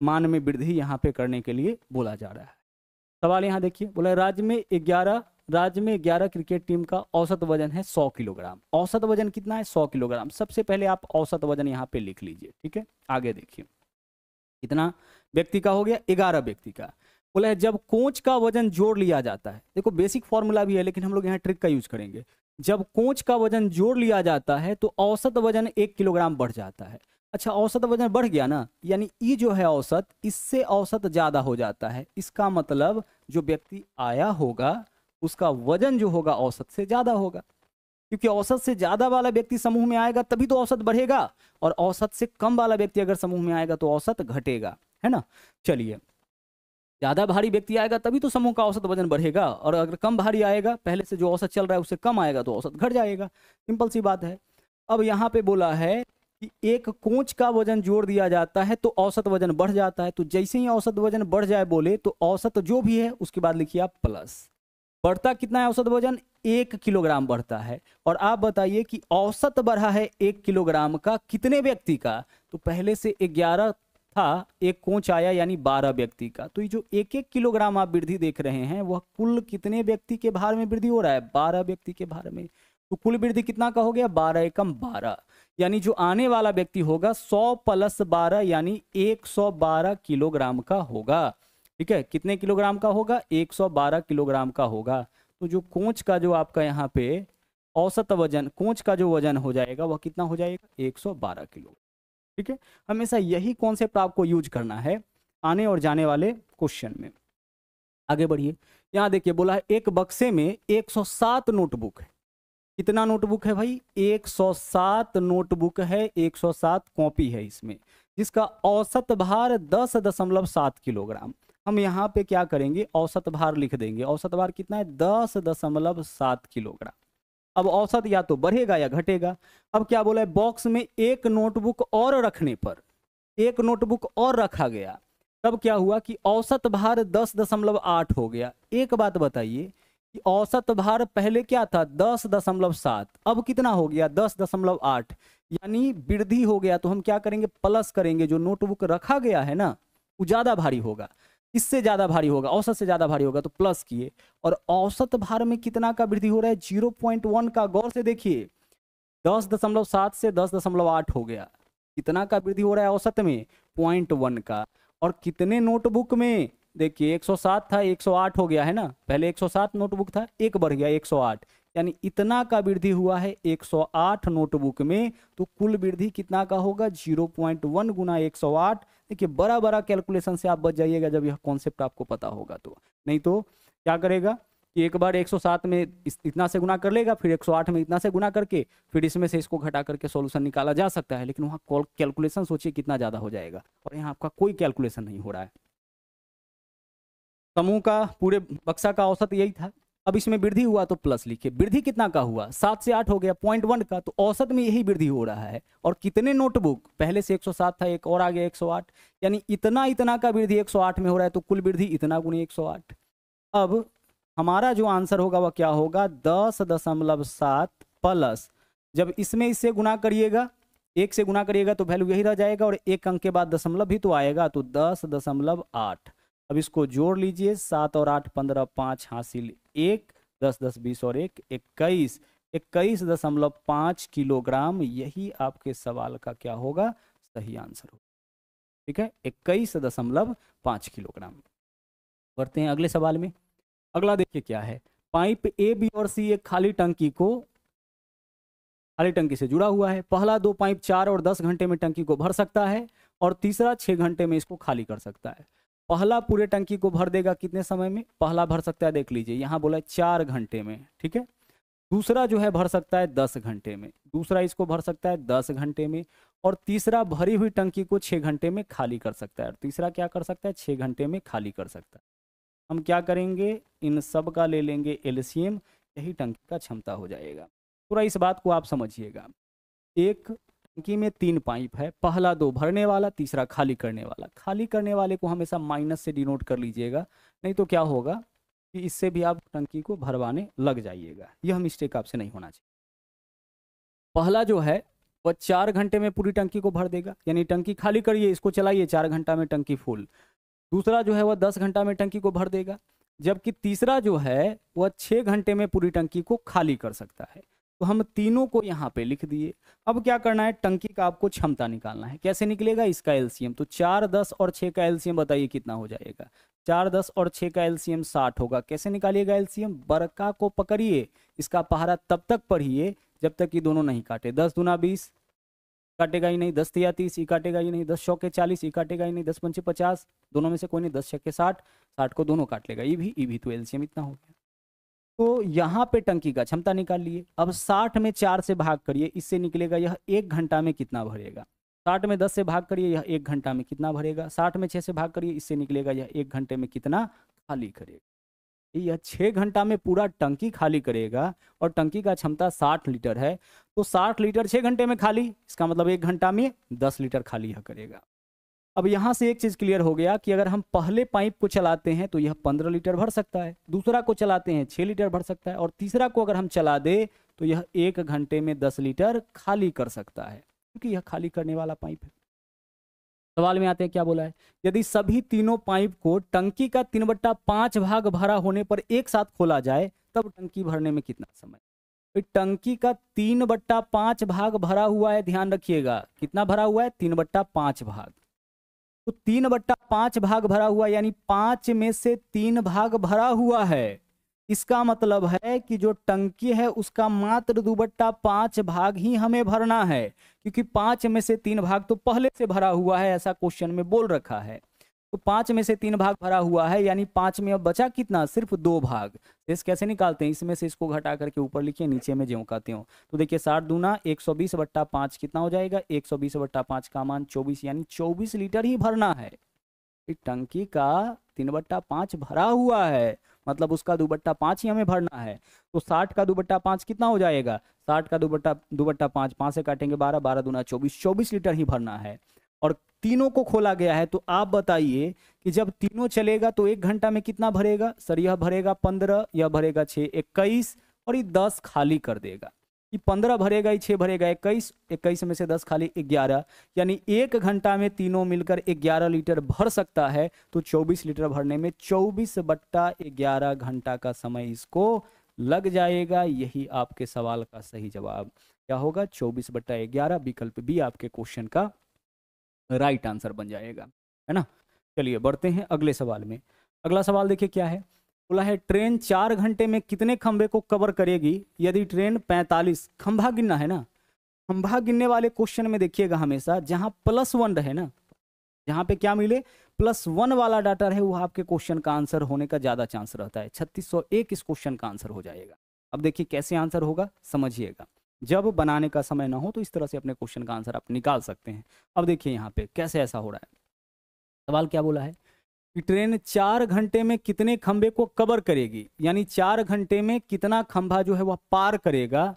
S1: मान में वृद्धि यहाँ पे करने के लिए बोला जा रहा है सवाल यहाँ देखिए बोला राज्य में ग्यारह राज्य में 11 क्रिकेट टीम का औसत वजन है 100 किलोग्राम औसत वजन कितना है 100 किलोग्राम सबसे पहले आप औसत वजन यहाँ पे लिख लीजिए ठीक है आगे देखिए कितना व्यक्ति का हो गया ग्यारह व्यक्ति का बोला है जब कोच का वजन जोड़ लिया जाता है देखो बेसिक फॉर्मूला भी है लेकिन हम लोग यहाँ ट्रिक का यूज करेंगे जब कोच का वजन जोड़ लिया जाता है तो औसत वजन एक किलोग्राम बढ़ जाता है अच्छा औसत वजन बढ़ गया ना यानी ई जो है औसत इससे औसत ज्यादा हो जाता है इसका मतलब जो व्यक्ति आया होगा उसका वजन जो होगा औसत से ज़्यादा होगा क्योंकि औसत से ज़्यादा वाला व्यक्ति समूह में आएगा तभी तो औसत बढ़ेगा और औसत से कम वाला व्यक्ति अगर समूह में आएगा तो औसत घटेगा है ना चलिए ज़्यादा भारी व्यक्ति आएगा तभी तो समूह का औसत वजन बढ़ेगा और अगर कम भारी आएगा पहले से जो औसत चल रहा है उससे कम आएगा तो औसत घट जाएगा सिंपल सी बात है अब यहाँ पे बोला है कि एक कोच का वजन जोड़ दिया जाता है तो औसत वजन बढ़ जाता है तो जैसे ही औसत वजन बढ़ जाए बोले तो औसत जो भी है उसके बाद लिखिए आप प्लस बढ़ता कितना है औसत वजन एक किलोग्राम बढ़ता है और आप बताइए कि औसत बढ़ा है एक किलोग्राम का कितने व्यक्ति का तो पहले से ग्यारह था एक कोच आया यानी बारह व्यक्ति का तो ये जो एक एक किलोग्राम आप वृद्धि देख रहे हैं वह कुल कितने व्यक्ति के भार में वृद्धि हो रहा है बारह व्यक्ति के भार में तो कुल वृद्धि कितना का हो गया बारह एकम बारह यानी जो आने वाला व्यक्ति होगा सौ प्लस बारह यानी एक सौ बारह किलोग्राम का होगा ठीक है कितने किलोग्राम का होगा 112 किलोग्राम का होगा तो जो कोच का जो आपका यहाँ पे औसत वजन कोच का जो वजन हो जाएगा वह कितना हो जाएगा एक किलो ठीक है हमेशा यही कॉन्सेप्ट आपको यूज करना है आने और जाने वाले क्वेश्चन में आगे बढ़िए यहाँ देखिए बोला है एक बक्से में 107 नोटबुक है कितना नोटबुक है भाई 107 नोटबुक है 107 कॉपी है इसमें जिसका औसत भार दस दशमलव सात किलोग्राम हम यहाँ पे क्या करेंगे औसत भार लिख देंगे औसत भार कितना है दस दशमलव सात किलोग्राम अब औसत या तो बढ़ेगा या घटेगा अब क्या बोला है बॉक्स में एक नोटबुक और रखने पर एक नोटबुक और रखा गया तब क्या हुआ कि औसत भार दस दशमलव आठ हो गया एक बात बताइए कि औसत भार पहले क्या था दस दशमलव सात अब कितना हो गया दस दशमलव आठ यानी वृद्धि हो गया तो हम क्या करेंगे प्लस करेंगे जो नोटबुक रखा गया है ना वो ज़्यादा भारी होगा इससे ज्यादा भारी होगा औसत से ज्यादा भारी होगा तो प्लस किए और औसत भार में कितना का वृद्धि हो रहा है जीरो पॉइंट वन का गौर से देखिए दस दशमलव सात से दस दशमलव आठ हो गया कितना का वृद्धि हो रहा है औसत में पॉइंट वन का और कितने नोटबुक में देखिए एक सौ सात था एक सौ आठ हो गया है ना पहले एक सौ सात नोटबुक था एक बढ़ गया एक सौ आठ यानी इतना का वृद्धि हुआ है 108 नोटबुक में तो कुल वृद्धि कितना का होगा 0.1 पॉइंट गुना एक देखिए बड़ा बड़ा कैलकुलेशन से आप बच जाइएगा जब यह कॉन्सेप्ट आपको पता होगा तो नहीं तो क्या करेगा कि एक बार 107 में इतना से गुना कर लेगा फिर 108 में इतना से गुना करके फिर इसमें से इसको घटा करके सॉल्यूशन निकाला जा सकता है लेकिन वहाँ कैलकुलेशन सोचिए कितना ज़्यादा हो जाएगा और यहाँ आपका कोई कैलकुलेशन नहीं हो रहा है समूह का पूरे बक्सा का औसत यही था अब इसमें वृद्धि हुआ तो प्लस लिखे वृद्धि कितना का हुआ सात से आठ हो गया पॉइंट वन का तो औसत में यही वृद्धि हो रहा है और कितने नोटबुक पहले से 107 था एक और आ गया 108 यानी इतना इतना का वृद्धि 108 में हो रहा है तो कुल वृद्धि इतना सौ 108 अब हमारा जो आंसर होगा वह क्या होगा दस दशमलव सात प्लस जब इसमें इससे गुना करिएगा एक से गुना करिएगा तो वैल्यू यही रह जाएगा और एक अंक के बाद दशमलव भी तो आएगा तो दस दशमलव आठ अब इसको जोड़ लीजिए सात और आठ पंद्रह पाँच हासिल एक दस दस बीस और एक इक्कीस इक्कीस दशमलव पाँच किलोग्राम यही आपके सवाल का क्या होगा सही आंसर होगा ठीक है इक्कीस दशमलव पाँच किलोग्राम बढ़ते हैं अगले सवाल में अगला देखिए क्या है पाइप ए बी और सी एक खाली टंकी को खाली टंकी से जुड़ा हुआ है पहला दो पाइप चार और दस घंटे में टंकी को भर सकता है और तीसरा छः घंटे में इसको खाली कर सकता है पहला पूरे टंकी को भर देगा कितने समय में पहला भर सकता है देख लीजिए यहाँ बोला है चार घंटे में ठीक है दूसरा जो है भर सकता है दस घंटे में दूसरा इसको भर सकता है दस घंटे में और तीसरा भरी हुई टंकी को छः घंटे में खाली कर सकता है और तीसरा क्या कर सकता है छः घंटे में खाली कर सकता है हम क्या करेंगे इन सब का ले लेंगे एल यही टंकी का क्षमता हो जाएगा पूरा इस बात को आप समझिएगा एक टंकी में तीन पाइप है पहला दो भरने वाला तीसरा खाली करने वाला खाली करने वाले को हमेशा माइनस से डिनोट कर लीजिएगा नहीं तो क्या होगा कि इससे भी आप टंकी को भरवाने लग जाइएगा यह मिस्टेक आपसे नहीं होना चाहिए पहला जो है वह चार घंटे में पूरी टंकी को भर देगा यानी टंकी खाली करिए इसको चलाइए चार घंटा में टंकी फुल दूसरा जो है वह दस घंटा में टंकी को भर देगा जबकि तीसरा जो है वह छः घंटे में पूरी टंकी को खाली कर सकता है हम तीनों को यहाँ पे लिख दिए अब क्या करना है टंकी का आपको क्षमता निकालना है कैसे निकलेगा इसका एलसीएम तो चार दस और छः का एलसीएम बताइए कितना हो जाएगा चार दस और छः का एलसीएम साठ होगा कैसे निकालिएगा एलसीएम बरका को पकड़िए इसका पहारा तब तक पढ़िए जब तक ये दोनों नहीं काटे दस दुना बीस काटेगा ही नहीं दस तिया तीस ये काटेगा ही नहीं दस सौ के चालीस ई काटेगा ही नहीं दस पंचे पचास दोनों में से कोई नहीं दस छः के साठ साठ को दोनों काट लेगा ये भी ये भी तो एलसीएम इतना हो गया तो यहाँ पे टंकी का क्षमता निकाल लिए अब 60 में चार से भाग करिए इससे निकलेगा यह एक घंटा में कितना भरेगा 60 में 10 से भाग करिए यह एक घंटा में कितना भरेगा 60 में छः से भाग करिए इससे निकलेगा यह एक घंटे में कितना खाली करेगा यह छः घंटा में पूरा टंकी खाली करेगा और टंकी का क्षमता साठ लीटर है तो साठ लीटर छः घंटे में खाली इसका मतलब एक घंटा में दस लीटर खाली यह करेगा अब यहां से एक चीज़ क्लियर हो गया कि अगर हम पहले पाइप को चलाते हैं तो यह पंद्रह लीटर भर सकता है दूसरा को चलाते हैं छह लीटर भर सकता है और तीसरा को अगर हम चला दे तो यह एक घंटे में दस लीटर खाली कर सकता है क्योंकि यह खाली करने वाला पाइप है सवाल में आते हैं क्या बोला है यदि सभी तीनों पाइप को टंकी का तीन बट्टा पांच भाग भरा होने पर एक साथ खोला जाए तब टंकी भरने में कितना समय तो टंकी का तीन बट्टा पांच भाग भरा हुआ है ध्यान रखिएगा कितना भरा हुआ है तीन बट्टा पांच भाग तो तीन बट्टा पांच भाग भरा हुआ यानी पांच में से तीन भाग भरा हुआ है इसका मतलब है कि जो टंकी है उसका मात्र दुबट्टा पांच भाग ही हमें भरना है क्योंकि पांच में से तीन भाग तो पहले से भरा हुआ है ऐसा क्वेश्चन में बोल रखा है तो पांच में से तीन भाग भरा हुआ है यानी पांच में अब बचा कितना सिर्फ दो भाग इस कैसे निकालते हैं इसमें से इसको घटा करके ऊपर लिखिए नीचे में कहते हो तो देखिए साठ दूना एक सौ बीस बट्टा पांच कितना हो जाएगा एक सौ बीस बट्टा पांच का मान चौबीस यानी चौबीस लीटर ही भरना है टंकी का तीन बट्टा पांच भरा हुआ है मतलब उसका दुबट्टा पांच ही हमें भरना है तो साठ का दुबट्टा पांच कितना हो जाएगा साठ का दुबट्टा दुबट्टा पांच पांच से काटेंगे बारह बारह दूना चौबीस चौबीस लीटर ही भरना है और तीनों को खोला गया है तो आप बताइए कि जब तीनों चलेगा तो एक घंटा में कितना भरेगा सर यह भरेगा पंद्रह यह भरेगा छः इक्कीस और ये दस खाली कर देगा ये पंद्रह भरेगा ये छः भरेगा इक्कीस इक्कीस में से दस खाली ग्यारह यानी एक घंटा में तीनों मिलकर ग्यारह लीटर भर सकता है तो चौबीस लीटर भरने में चौबीस बट्टा ग्यारह घंटा का समय इसको लग जाएगा यही आपके सवाल का सही जवाब क्या होगा चौबीस बट्टा ग्यारह विकल्प बी आपके क्वेश्चन का राइट आंसर बन जाएगा है ना चलिए बढ़ते हैं अगले सवाल में अगला सवाल देखिए क्या है बोला है ट्रेन चार घंटे में कितने खंभे को कवर करेगी यदि ट्रेन पैंतालीस खंभा गिनना है ना खंभा गिनने वाले क्वेश्चन में देखिएगा हमेशा जहां प्लस वन रहे ना जहां पे क्या मिले प्लस वन वाला डाटा रहे वह आपके क्वेश्चन का आंसर होने का ज़्यादा चांस रहता है छत्तीस इस क्वेश्चन का आंसर हो जाएगा अब देखिए कैसे आंसर होगा समझिएगा जब बनाने का समय ना हो तो इस तरह से अपने क्वेश्चन का आंसर आप निकाल सकते हैं अब देखिए यहाँ पे कैसे ऐसा हो रहा है सवाल क्या बोला है कि ट्रेन चार घंटे में कितने खंभे को कवर करेगी यानी चार घंटे में कितना खंभा जो है वह पार करेगा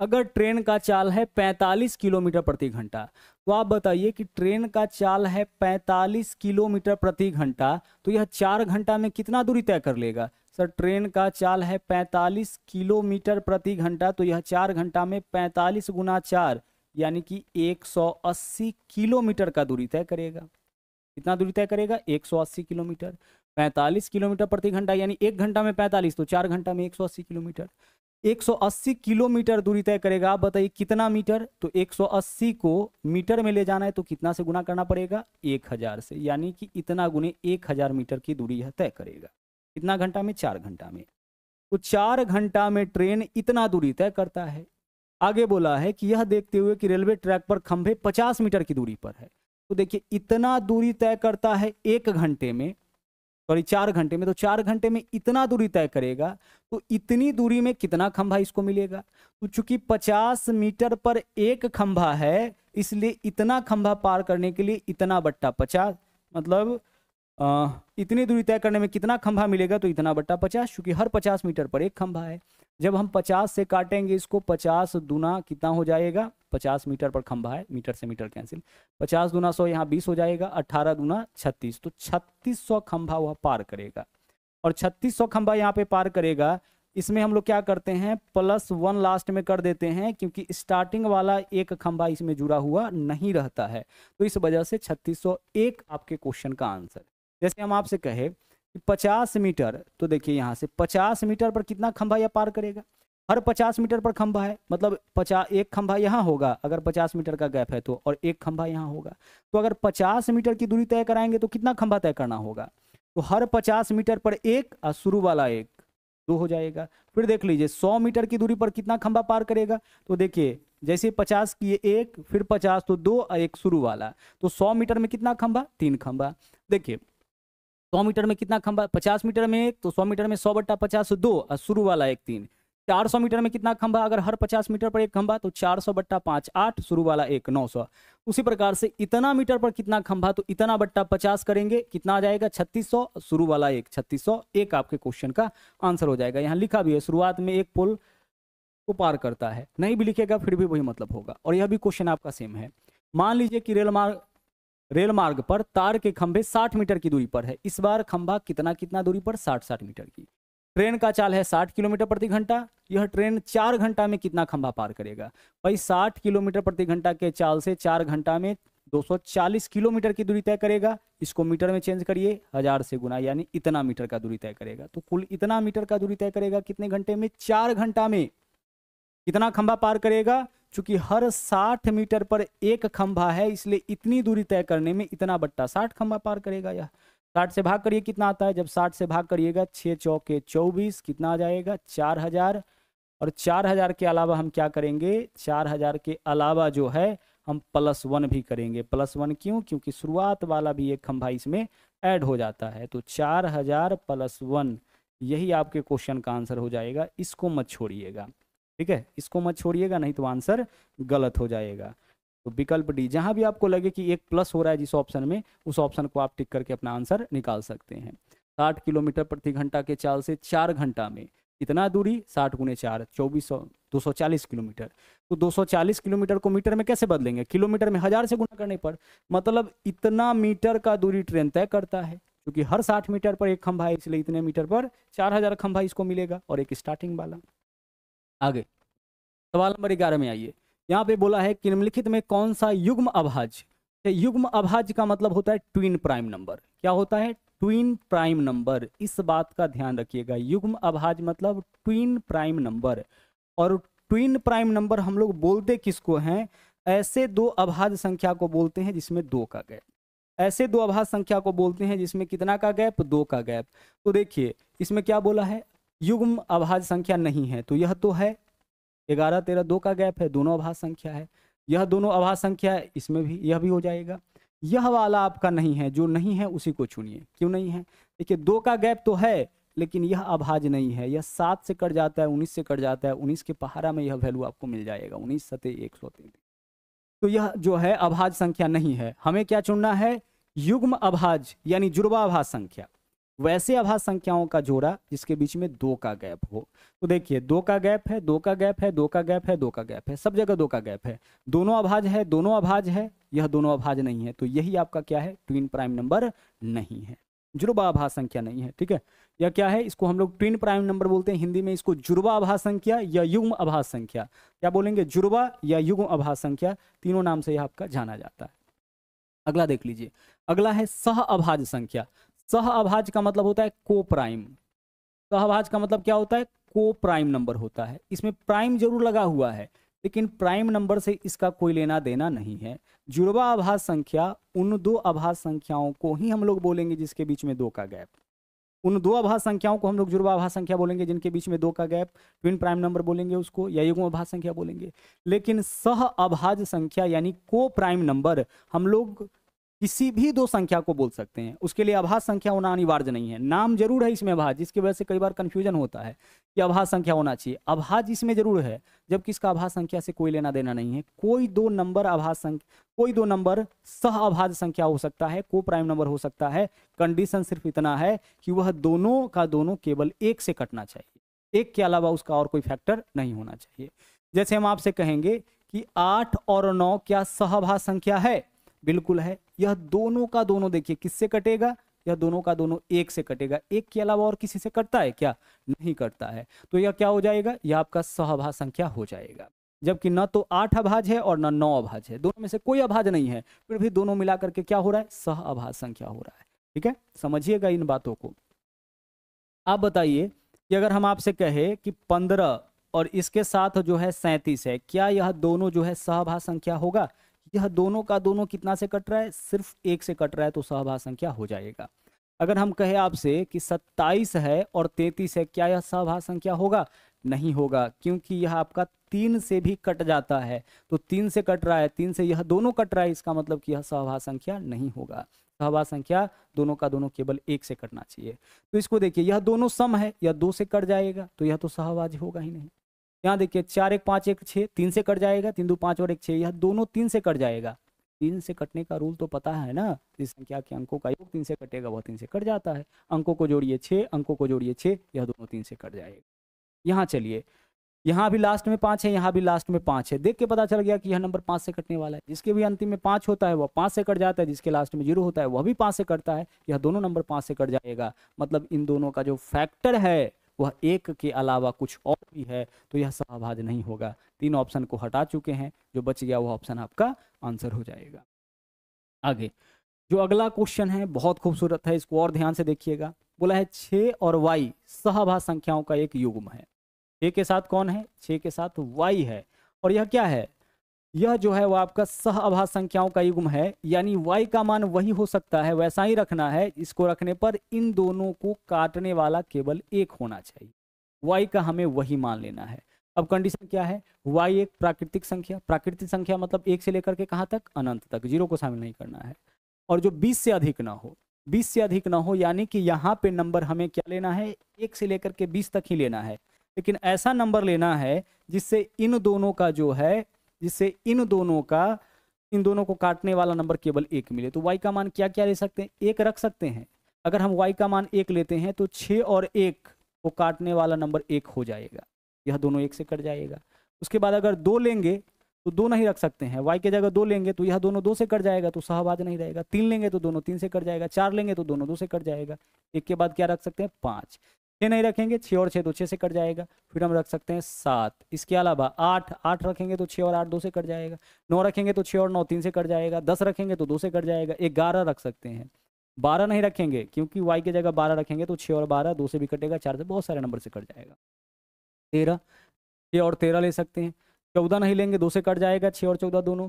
S1: अगर ट्रेन का चाल है 45 किलोमीटर प्रति घंटा तो आप बताइए कि ट्रेन का चाल है 45 किलोमीटर प्रति घंटा तो यह चार घंटा में कितना दूरी तय कर लेगा सर ट्रेन का चाल है 45 किलोमीटर प्रति घंटा तो यह चार घंटा में 45 गुना चार यानी कि 180 किलोमीटर का दूरी तय करेगा कितना दूरी तय करेगा 180 किलोमीटर 45 किलोमीटर प्रति घंटा यानी एक घंटा में 45 तो चार घंटा में 180 किलोमीटर 180 किलोमीटर दूरी तय करेगा आप बताइए कितना मीटर तो 180 को मीटर में ले जाना है तो कितना से गुना करना पड़ेगा 1000 से यानी कि इतना गुने 1000 मीटर की दूरी यह तय करेगा कितना घंटा में चार घंटा में तो चार घंटा में ट्रेन इतना दूरी तय करता है आगे बोला है कि यह देखते हुए कि रेलवे ट्रैक पर खंभे पचास मीटर की दूरी पर है तो देखिए इतना दूरी तय करता है एक घंटे में सॉरी चार घंटे में तो चार घंटे में इतना दूरी तय करेगा तो इतनी दूरी में कितना खंभा इसको मिलेगा तो चूंकि पचास मीटर पर एक खंभा है इसलिए इतना खंभा पार करने के लिए इतना बट्टा पचास मतलब आ, इतनी दूरी तय करने में कितना खंभा मिलेगा तो इतना बट्टा पचास चूंकि हर पचास मीटर पर एक खंभा है जब हम पचास से काटेंगे इसको पचास दुना कितना हो जाएगा पचास मीटर पर खंभा है मीटर से मीटर कैंसिल पचास दुना सौ यहाँ बीस हो जाएगा अट्ठारह दुना छत्तीस तो छत्तीस सौ खंभा वह पार करेगा और छत्तीस सौ खंभा यहाँ पे पार करेगा इसमें हम लोग क्या करते हैं प्लस वन लास्ट में कर देते हैं क्योंकि स्टार्टिंग वाला एक खंभा इसमें जुड़ा हुआ नहीं रहता है तो इस वजह से एक आपके क्वेश्चन का आंसर जैसे हम आपसे कहे कि 50 मीटर तो देखिए यहाँ से 50 मीटर पर कितना खंभा यह पार करेगा हर 50 मीटर पर खंभा है मतलब पचास एक खंभा यहाँ होगा अगर 50 मीटर का गैप है तो और एक खंभा यहाँ होगा तो अगर 50 मीटर की दूरी तय कराएंगे तो कितना खंभा तय करना होगा तो हर 50 मीटर पर एक और शुरू वाला एक दो हो जाएगा फिर देख लीजिए 100 मीटर की दूरी पर कितना खंभा पार करेगा तो देखिए जैसे 50 किए एक फिर 50 तो दो और एक शुरू वाला तो 100 मीटर में कितना खंभा तीन खंभा देखिए सौ मीटर में कितना खंबा पचास मीटर में एक तो सौ मीटर में सौ बट्टा पचास दो शुरू वाला एक तीन चार सौ मीटर में कितना खंबा अगर हर पचास मीटर पर एक खंबा तो चार सौ बट्टा पाँच आठ शुरू वाला एक नौ सौ उसी प्रकार से इतना मीटर पर कितना खंबा तो इतना बट्टा पचास करेंगे कितना आ जाएगा छत्तीस सौ शुरू वाला एक छत्तीस सौ एक आपके क्वेश्चन का आंसर हो जाएगा यहाँ लिखा भी है शुरुआत में एक पुल को पार करता है नहीं भी लिखेगा फिर भी वही मतलब होगा और यह भी क्वेश्चन आपका सेम है मान लीजिए कि रेल मार्ग रेल मार्ग पर तार के खंभे 60 मीटर की दूरी पर है इस बार खंभा कितना कितना दूरी पर 60-60 मीटर की ट्रेन का चाल है 60 किलोमीटर प्रति घंटा यह ट्रेन चार घंटा में कितना खंभा पार करेगा भाई 60 किलोमीटर प्रति घंटा के चाल से चार घंटा में 240 किलोमीटर की दूरी तय करेगा इसको मीटर में चेंज करिए हजार से गुना यानी इतना मीटर का दूरी तय करेगा तो कुल इतना मीटर का दूरी तय करेगा कितने घंटे में चार घंटा में कितना खंभा पार करेगा चूंकि हर 60 मीटर पर एक खंभा है इसलिए इतनी दूरी तय करने में इतना बट्टा 60 खंभा पार करेगा यह 60 से भाग करिए कितना आता है जब 60 से भाग करिएगा छः चौके चौबीस कितना आ जाएगा चार हजार और चार हजार के अलावा हम क्या करेंगे चार हजार के अलावा जो है हम प्लस वन भी करेंगे प्लस वन क्यों क्योंकि शुरुआत वाला भी एक खंभा इसमें ऐड हो जाता है तो चार हजार प्लस वन यही आपके क्वेश्चन का आंसर हो जाएगा इसको मत छोड़िएगा ठीक है इसको मत छोड़िएगा नहीं तो आंसर गलत हो जाएगा तो विकल्प डी जहां भी आपको लगे कि एक प्लस हो रहा है जिस ऑप्शन में उस ऑप्शन को आप टिक करके अपना आंसर निकाल सकते हैं साठ किलोमीटर प्रति घंटा के चाल से चार घंटा में इतना दूरी साठ गुने चार चौबीस सौ दो सौ चालीस किलोमीटर तो दो सौ चालीस किलोमीटर को मीटर में कैसे बदलेंगे किलोमीटर में हजार से गुना करने पर मतलब इतना मीटर का दूरी ट्रेन तय करता है क्योंकि हर साठ मीटर पर एक खंभा है इसलिए इतने मीटर पर चार हजार खंभा इसको मिलेगा और एक स्टार्टिंग वाला आगे सवाल नंबर ग्यारह में आइए यहाँ पे बोला है कि निम्नलिखित में कौन सा युग्म अभाज युग्म अभाज का मतलब होता है ट्विन प्राइम नंबर क्या होता है ट्विन प्राइम नंबर इस बात का ध्यान रखिएगा युग्म अभाज मतलब ट्विन प्राइम नंबर और ट्विन प्राइम नंबर हम लोग बोलते किसको हैं ऐसे दो अभाज संख्या को बोलते हैं जिसमें दो का गैप ऐसे दो अभाज संख्या को बोलते हैं जिसमें कितना का गैप दो का गैप तो देखिए इसमें क्या बोला है युग्म अभाज संख्या नहीं है तो यह तो है ग्यारह तेरह दो का गैप है दोनों अभाज संख्या है यह दोनों अभाज संख्या है इसमें भी यह भी हो जाएगा यह वाला आपका नहीं है जो नहीं है उसी को चुनिए क्यों नहीं है देखिए दो का गैप तो है लेकिन यह अभाज नहीं है यह सात से कट जाता है उन्नीस से कट जाता है उन्नीस के पहाड़ा में यह वैल्यू आपको मिल जाएगा उन्नीस सते एक सौ तैतीस तो यह जो है अभाज संख्या नहीं है हमें क्या चुनना है युग्म अभाज यानी जुड़वा अभाज संख्या वैसे आभास संख्याओं का जोड़ा जिसके बीच में दो का गैप हो तो देखिए दो का गैप है दो का गैप है दो का गैप है दो का गैप है सब जगह दो का गैप है दोनों अभाज है दोनों अभाज है यह दोनों अभाज नहीं है तो यही आपका क्या है ट्विन प्राइम नंबर नहीं है जुड़वा आभा संख्या नहीं है ठीक है यह क्या है इसको हम लोग ट्विन प्राइम नंबर बोलते हैं हिंदी में इसको जुड़वा आभा संख्या या युग्म आभा संख्या क्या बोलेंगे जुड़वा या युग्म आभा संख्या तीनों नाम से यह आपका जाना जाता है अगला देख लीजिए अगला है सह अभाज संख्या सह अभाज्य का मतलब होता है को प्राइम सह अभाज्य का मतलब क्या होता है को प्राइम नंबर होता है इसमें प्राइम जरूर लगा हुआ है लेकिन प्राइम नंबर से इसका कोई लेना देना नहीं है जुड़वा आभास संख्या उन दो आभास संख्याओं को ही हम लोग बोलेंगे जिसके बीच में दो का गैप उन दो आभास संख्याओं को हम लोग जुड़वा आभास संख्या बोलेंगे जिनके बीच में दो का गैप ट्विन प्राइम नंबर बोलेंगे उसको या युगम आभास संख्या बोलेंगे लेकिन सह अभाज्य संख्या यानी को प्राइम नंबर हम लोग किसी भी दो संख्या को बोल सकते हैं उसके लिए अभाज संख्या होना अनिवार्य नहीं है नाम जरूर है इसमें अभाज जिसकी वजह से कई बार कंफ्यूजन होता है कि अभाज संख्या होना चाहिए अभाज इसमें जरूर है जबकि इसका अभाज संख्या से कोई लेना देना नहीं है कोई दो नंबर अभाज संख्या कोई दो नंबर सह अभाज संख्या हो सकता है को प्राइम नंबर हो सकता है कंडीशन सिर्फ इतना है कि वह दोनों का दोनों केवल एक से कटना चाहिए एक के अलावा उसका और कोई फैक्टर नहीं होना चाहिए जैसे हम आपसे कहेंगे कि आठ और नौ क्या सहभाज संख्या है बिल्कुल है यह दोनों का दोनों देखिए किससे कटेगा यह दोनों का दोनों एक से कटेगा एक के अलावा और किसी से कटता है क्या नहीं कटता है तो यह क्या हो जाएगा यह आपका सहभाज संख्या हो जाएगा जबकि न तो आठ अभाज है और न नौ अभाज है दोनों में से कोई अभाज नहीं है फिर भी दोनों मिलाकर के क्या हो रहा है सह अभाज संख्या हो रहा है ठीक है समझिएगा इन बातों को आप बताइए कि अगर हम आपसे कहे कि पंद्रह और इसके साथ जो है सैंतीस है क्या यह दोनों जो है सहभाज संख्या होगा यह दोनों का दोनों कितना से कट रहा है सिर्फ एक से कट रहा है तो सहभा संख्या हो जाएगा अगर हम कहें आपसे कि 27 है और 33 है क्या यह सहभा संख्या होगा नहीं होगा क्योंकि यह आपका तीन से भी कट जाता है तो तीन से कट रहा है तीन से यह दोनों कट रहा है इसका मतलब कि यह सहभा संख्या नहीं होगा सहभा संख्या दोनों का दोनों केवल एक से कटना चाहिए तो इसको देखिए यह दोनों सम है यह दो से कट जाएगा तो यह तो सहभाज होगा ही नहीं यहाँ देखिए चार एक पाँच एक छः तीन से कट जाएगा तीन दो पाँच और एक छः यह दोनों तीन से कट जाएगा तीन से कटने का रूल तो पता है ना इस संख्या के अंकों का योग तीन से कटेगा वह तीन से कट जाता है अंकों को जोड़िए छः अंकों को जोड़िए छः यह दोनों तीन से कट जाएगा यहाँ चलिए यहाँ भी लास्ट में पाँच है यहाँ भी लास्ट में पाँच है देख के पता चल गया कि यह नंबर पाँच से कटने वाला है जिसके भी अंतिम में पाँच होता है वह पाँच से कट जाता है जिसके लास्ट में जीरो होता है वह भी पाँच से कटता है यह दोनों नंबर पाँच से कट जाएगा मतलब इन दोनों का जो फैक्टर है वह एक के अलावा कुछ और भी है तो यह समाभाज नहीं होगा तीन ऑप्शन को हटा चुके हैं जो बच गया वह ऑप्शन आपका आंसर हो जाएगा आगे जो अगला क्वेश्चन है बहुत खूबसूरत है इसको और ध्यान से देखिएगा बोला है छे और वाई सहभा संख्याओं का एक युग्म है छ के साथ कौन है छे के साथ वाई है और यह क्या है यह जो है वह आपका सह अभास संख्याओं का युग्म है यानी y का मान वही हो सकता है वैसा ही रखना है इसको रखने पर इन दोनों को काटने वाला केवल एक होना चाहिए y का हमें वही मान लेना है अब कंडीशन क्या है y एक प्राकृतिक संख्या प्राकृतिक संख्या मतलब एक से लेकर के कहाँ तक अनंत तक जीरो को शामिल नहीं करना है और जो बीस से अधिक ना हो बीस से अधिक ना हो यानी कि यहाँ पे नंबर हमें क्या लेना है एक से लेकर के बीस तक ही लेना है लेकिन ऐसा नंबर लेना है जिससे इन दोनों का जो है जिससे इन दोनों का इन दोनों को काटने वाला नंबर केवल एक मिले तो वाई का मान क्या क्या ले सकते हैं एक रख सकते हैं अगर हम वाई का मान एक लेते हैं तो छः और एक को काटने वाला नंबर एक हो जाएगा यह दोनों एक से कट जाएगा उसके बाद अगर दो लेंगे तो दो नहीं रख सकते हैं वाई के जगह दो लेंगे तो यह दोनों दो से कट जाएगा तो सहबाद नहीं रहेगा तीन लेंगे तो दोनों तीन से कट जाएगा चार लेंगे तो दोनों दो से कट जाएगा एक के बाद क्या रख सकते हैं पाँच छः नहीं रखेंगे छः और छः दो छः से कट जाएगा फिर हम रख सकते हैं सात इसके अलावा आठ आठ रखेंगे तो छः और आठ दो से कट जाएगा नौ रखेंगे तो छः और नौ तीन से कट जाएगा दस रखेंगे तो दो से कट जाएगा ग्यारह रख सकते हैं बारह नहीं रखेंगे क्योंकि वाई की जगह बारह रखेंगे तो छः और बारह दो से भी कटेगा चार से बहुत सारे नंबर से कट जाएगा तेरह छः और तेरह ले सकते हैं चौदह नहीं लेंगे दो से कट जाएगा छः और चौदह दोनों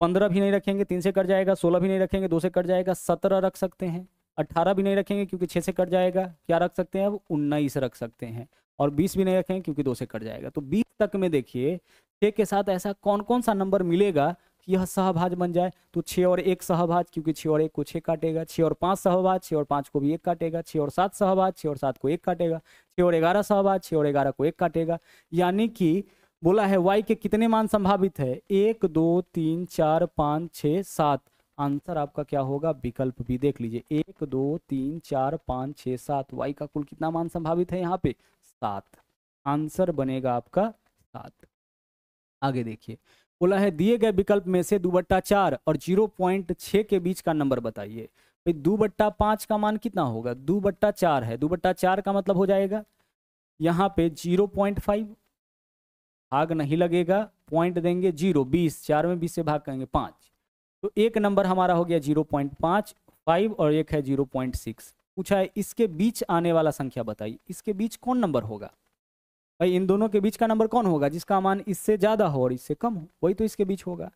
S1: पंद्रह भी नहीं रखेंगे तीन से कट जाएगा सोलह भी नहीं रखेंगे दो से कट जाएगा सत्रह रख सकते हैं अट्ठारह भी नहीं रखेंगे क्योंकि छः से कट जाएगा क्या रख सकते हैं अब उन्नीस रख सकते हैं और बीस भी नहीं रखेंगे क्योंकि दो से कट जाएगा तो बीस तक में देखिए छः के साथ ऐसा कौन कौन सा नंबर मिलेगा कि यह सहभाज बन जाए तो छः और एक सहभाज क्योंकि छः और एक को छः काटेगा छः और पाँच सहभाज छः और पाँच को भी एक काटेगा छः और सात सहभाज छः और सात को एक काटेगा छः और ग्यारह सहभाज छः और ग्यारह को एक काटेगा यानी कि बोला है वाई के कितने मान संभावित है एक दो तीन चार पाँच छः सात आंसर आपका क्या होगा विकल्प भी देख लीजिए एक दो तीन चार पाँच छः सात वाई का कुल कितना मान संभावित है यहाँ पे सात आंसर बनेगा आपका सात आगे देखिए बोला है दिए गए विकल्प में से दो बट्टा चार और जीरो पॉइंट छः के बीच का नंबर बताइए भाई दो बट्टा पाँच का मान कितना होगा दो बट्टा चार है दो बट्टा चार का मतलब हो जाएगा यहाँ पे जीरो पॉइंट फाइव भाग नहीं लगेगा पॉइंट देंगे जीरो बीस चार में बीस से भाग करेंगे पाँच तो एक नंबर हमारा हो गया जीरो पॉइंट पांच फाइव और एक है जीरो पॉइंट सिक्स पूछा है इसके बीच आने वाला संख्या बताइए इसके बीच कौन नंबर होगा भाई इन दोनों के बीच का नंबर कौन होगा जिसका मान इससे ज़्यादा हो और इससे कम हो वही तो इसके बीच होगा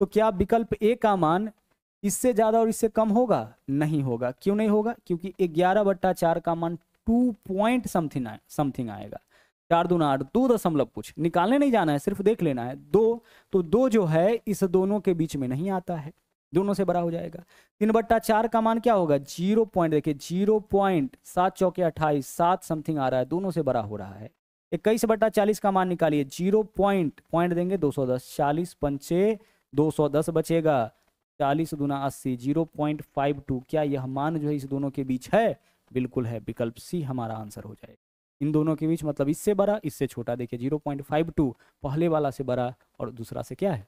S1: तो क्या विकल्प ए का मान इससे ज़्यादा और इससे कम होगा नहीं होगा क्यों नहीं होगा क्योंकि ग्यारह बट्टा चार का मान टू पॉइंट समथिंग समथिंग आएगा चार दुना आठ दो दशमलव कुछ निकालने नहीं जाना है सिर्फ देख लेना है दो तो दो जो है इस दोनों के बीच में नहीं आता है दोनों से बड़ा हो जाएगा तीन बट्टा चार का मान क्या होगा जीरो पॉइंट देखिए जीरो पॉइंट सात चौके अट्ठाईस सात समथिंग आ रहा है दोनों से बड़ा हो रहा है इक्कीस बट्टा चालीस का मान निकालिए जीरो पॉइंट पॉइंट देंगे दो सौ दस चालीस पंचे दो सौ दस बचेगा चालीस दुना अस्सी जीरो पॉइंट फाइव टू क्या यह मान जो है इस दोनों के बीच है बिल्कुल है विकल्प सी हमारा आंसर हो जाएगा इन दोनों के बीच मतलब इससे बड़ा इससे छोटा देखिए जीरो पॉइंट फाइव टू पहले वाला से बड़ा और दूसरा से क्या है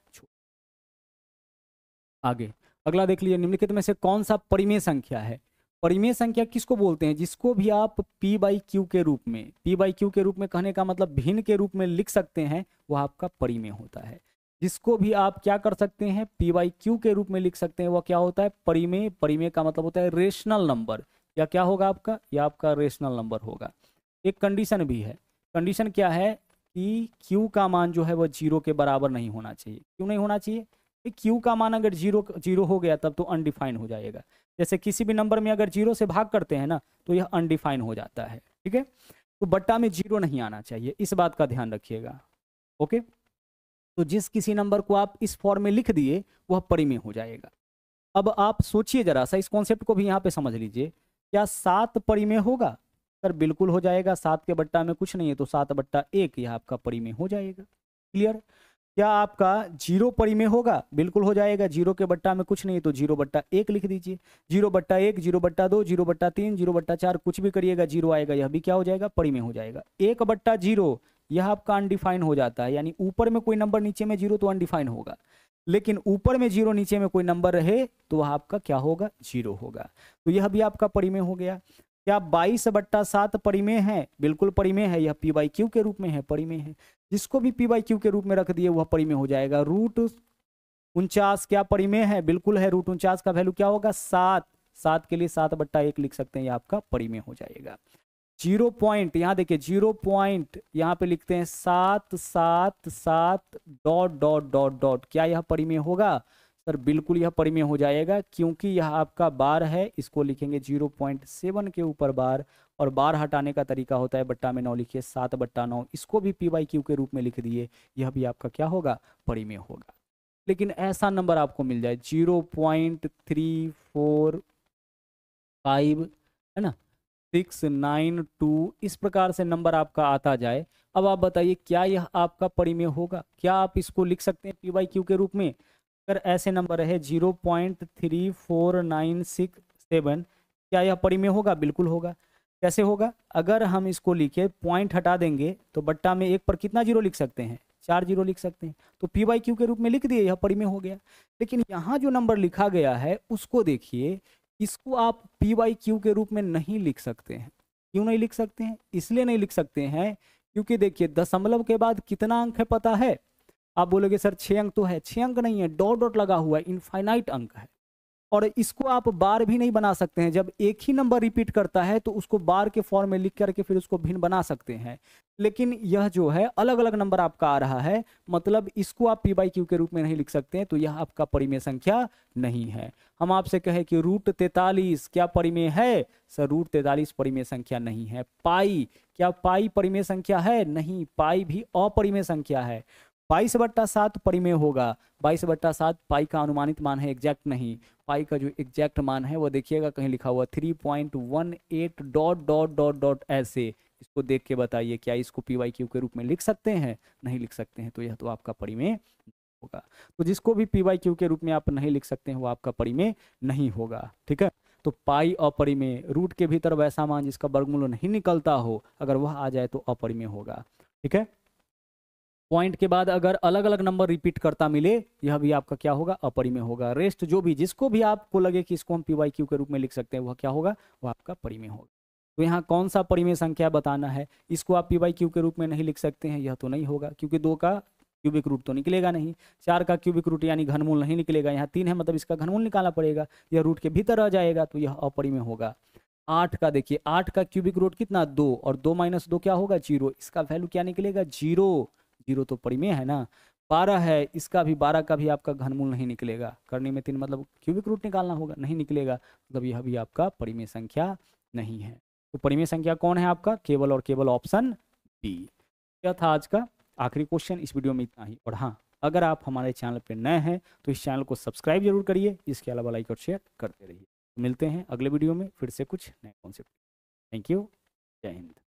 S1: आगे अगला देख लीजिए निम्नलिखित में से कौन सा परिमेय संख्या है परिमेय संख्या किसको बोलते हैं जिसको भी आप p बाई क्यू के रूप में p बाई क्यू के रूप में कहने का मतलब भिन्न के रूप में लिख सकते हैं वह आपका परिमेय होता है जिसको भी आप क्या कर सकते हैं p बाई क्यू के रूप में लिख सकते हैं वह क्या होता है परिमेय परिमेय का मतलब होता है रेशनल नंबर या क्या होगा आपका या आपका रेशनल नंबर होगा एक कंडीशन भी है कंडीशन क्या है कि Q का मान जो है वह जीरो के बराबर नहीं होना चाहिए क्यों नहीं होना चाहिए क्यू का मान अगर जीरो जीरो हो गया तब तो अनडिफाइन हो जाएगा जैसे किसी भी नंबर में अगर जीरो से भाग करते हैं ना तो यह अनडिफाइन हो जाता है ठीक है तो बट्टा में जीरो नहीं आना चाहिए इस बात का ध्यान रखिएगा ओके तो जिस किसी नंबर को आप इस फॉर्म में लिख दिए वह परिमेय हो जाएगा अब आप सोचिए जरा सा इस कॉन्सेप्ट को भी यहाँ पे समझ लीजिए क्या सात परिमेय होगा सर बिल्कुल हो जाएगा सात के बट्टा में कुछ नहीं है तो सात बट्टा एक यह आपका परी में हो जाएगा क्लियर क्या आपका जीरो परी में होगा बिल्कुल हो जाएगा जीरो के बट्टा में कुछ नहीं है तो जीरो बट्टा एक लिख दीजिए जीरो बट्टा एक जीरो बट्टा दो जीरो बट्टा तीन जीरो बट्टा चार कुछ भी करिएगा जीरो आएगा यह भी क्या हो जाएगा परी में हो जाएगा एक बट्टा जीरो यह आपका अनडिफाइन हो जाता है यानी ऊपर में कोई नंबर नीचे में जीरो तो अनडिफाइन होगा लेकिन ऊपर में जीरो नीचे में कोई नंबर रहे तो वह आपका क्या होगा जीरो होगा तो यह भी आपका परी में हो गया क्या बाईस बट्टा सात परिमेय है बिल्कुल परिमेय है यह पी वाई क्यू के रूप में है परिमेय है जिसको भी पी वाई क्यू के रूप में रख दिए वह परिमेय हो जाएगा रूट उनचास क्या परिमेय है बिल्कुल है रूट उनचास का वैल्यू क्या होगा सात सात के लिए सात बट्टा एक लिख सकते हैं आपका परिमेय हो जाएगा जीरो पॉइंट यहाँ देखिए जीरो पॉइंट यहाँ पे लिखते हैं सात सात सात डॉट डॉट डॉट डॉट क्या यह परिमेय होगा सर बिल्कुल यह परिमेय हो जाएगा क्योंकि यह आपका बार है इसको लिखेंगे जीरो पॉइंट सेवन के ऊपर बार और बार हटाने का तरीका होता है बट्टा में नौ लिखिए सात बट्टा नौ इसको भी पी वाई क्यू के रूप में लिख दिए यह भी आपका क्या होगा परिमेय होगा लेकिन ऐसा नंबर आपको मिल जाए zero point three four five है ना सिक्स नाइन टू इस प्रकार से नंबर आपका आता जाए अब आप बताइए क्या यह आपका परिमेय होगा क्या आप इसको लिख सकते हैं पी वाई क्यू के रूप में अगर ऐसे नंबर है zero point three four nine six seven क्या यह परिमेय होगा बिल्कुल होगा कैसे होगा अगर हम इसको लिखे पॉइंट हटा देंगे तो बट्टा में एक पर कितना जीरो लिख सकते हैं चार जीरो लिख सकते हैं तो पी वाई क्यू के रूप में लिख दिए यह परिमेय हो गया लेकिन यहाँ जो नंबर लिखा गया है उसको देखिए इसको आप पी वाई क्यू के रूप में नहीं लिख सकते हैं क्यों नहीं लिख सकते हैं इसलिए नहीं लिख सकते हैं क्योंकि देखिए दशमलव के बाद कितना अंक है पता है आप बोलोगे सर छः अंक तो है छः अंक नहीं है डॉट डॉट लगा हुआ है इनफाइनाइट अंक है और इसको आप बार भी नहीं बना सकते हैं जब एक ही नंबर रिपीट करता है तो उसको बार के फॉर्म में लिख करके फिर उसको भिन्न बना सकते हैं लेकिन यह जो है अलग अलग नंबर आपका आ रहा है मतलब इसको आप पी बाई क्यू के रूप में नहीं लिख सकते हैं तो यह आपका परिमेय संख्या नहीं है हम आपसे कहे कि रूट तैतालीस क्या परिमेय है सर रूट तैतालीस परिमेय संख्या नहीं है पाई क्या पाई परिमेय संख्या है नहीं पाई भी अपरिमेय संख्या है बाईस बट्टा सात परिमेय होगा बाईस बट्टा सात पाई का अनुमानित मान है एग्जैक्ट नहीं पाई का जो एग्जैक्ट मान है वो देखिएगा कहीं लिखा हुआ three point one eight dot dot dot dot ऐसे इसको देख के बताइए क्या इसको पी वाई क्यू के रूप में लिख सकते हैं नहीं लिख सकते हैं तो यह तो आपका परिमेय होगा तो जिसको भी पी वाई क्यू के रूप में आप नहीं लिख सकते हैं वो आपका परिमेय नहीं होगा ठीक है तो पाई अपरिमेय रूट के भीतर वैसा मान जिसका वर्गमूल नहीं निकलता हो अगर वह आ जाए तो अपरिमेय होगा ठीक है पॉइंट के बाद अगर अलग अलग नंबर रिपीट करता मिले यह भी आपका क्या होगा अपरिमय होगा रेस्ट जो भी जिसको भी आपको लगे कि इसको हम पी वाई क्यू के रूप में लिख सकते हैं वह क्या होगा वह आपका परी होगा तो यहाँ कौन सा परिमेय संख्या बताना है इसको आप पी वाई क्यू के रूप में नहीं लिख सकते हैं यह तो नहीं होगा क्योंकि दो का क्यूबिक रूट तो निकलेगा नहीं चार का क्यूबिक रूट यानी घनमूल नहीं निकलेगा यहाँ तीन है मतलब इसका घनमूल निकालना पड़ेगा यह रूट के भीतर आ जाएगा तो यह अपरिमेय होगा आठ का देखिए आठ का क्यूबिक रूट कितना दो और दो माइनस दो क्या होगा जीरो इसका वैल्यू क्या निकलेगा जीरो जीरो तो परिमेय है ना बारह है इसका भी बारह का भी आपका घनमूल नहीं निकलेगा करने में तीन मतलब क्यूबिक रूट निकालना होगा नहीं निकलेगा मतलब यह भी आपका परिमेय संख्या नहीं है तो परिमेय संख्या कौन है आपका केवल और केवल ऑप्शन बी क्या था आज का आखिरी क्वेश्चन इस वीडियो में इतना ही और हाँ अगर आप हमारे चैनल पर नए हैं तो इस चैनल को सब्सक्राइब जरूर करिए इसके अलावा लाइक और शेयर करते रहिए मिलते हैं अगले वीडियो में फिर से कुछ नए कॉन्सेप्ट थैंक यू जय हिंद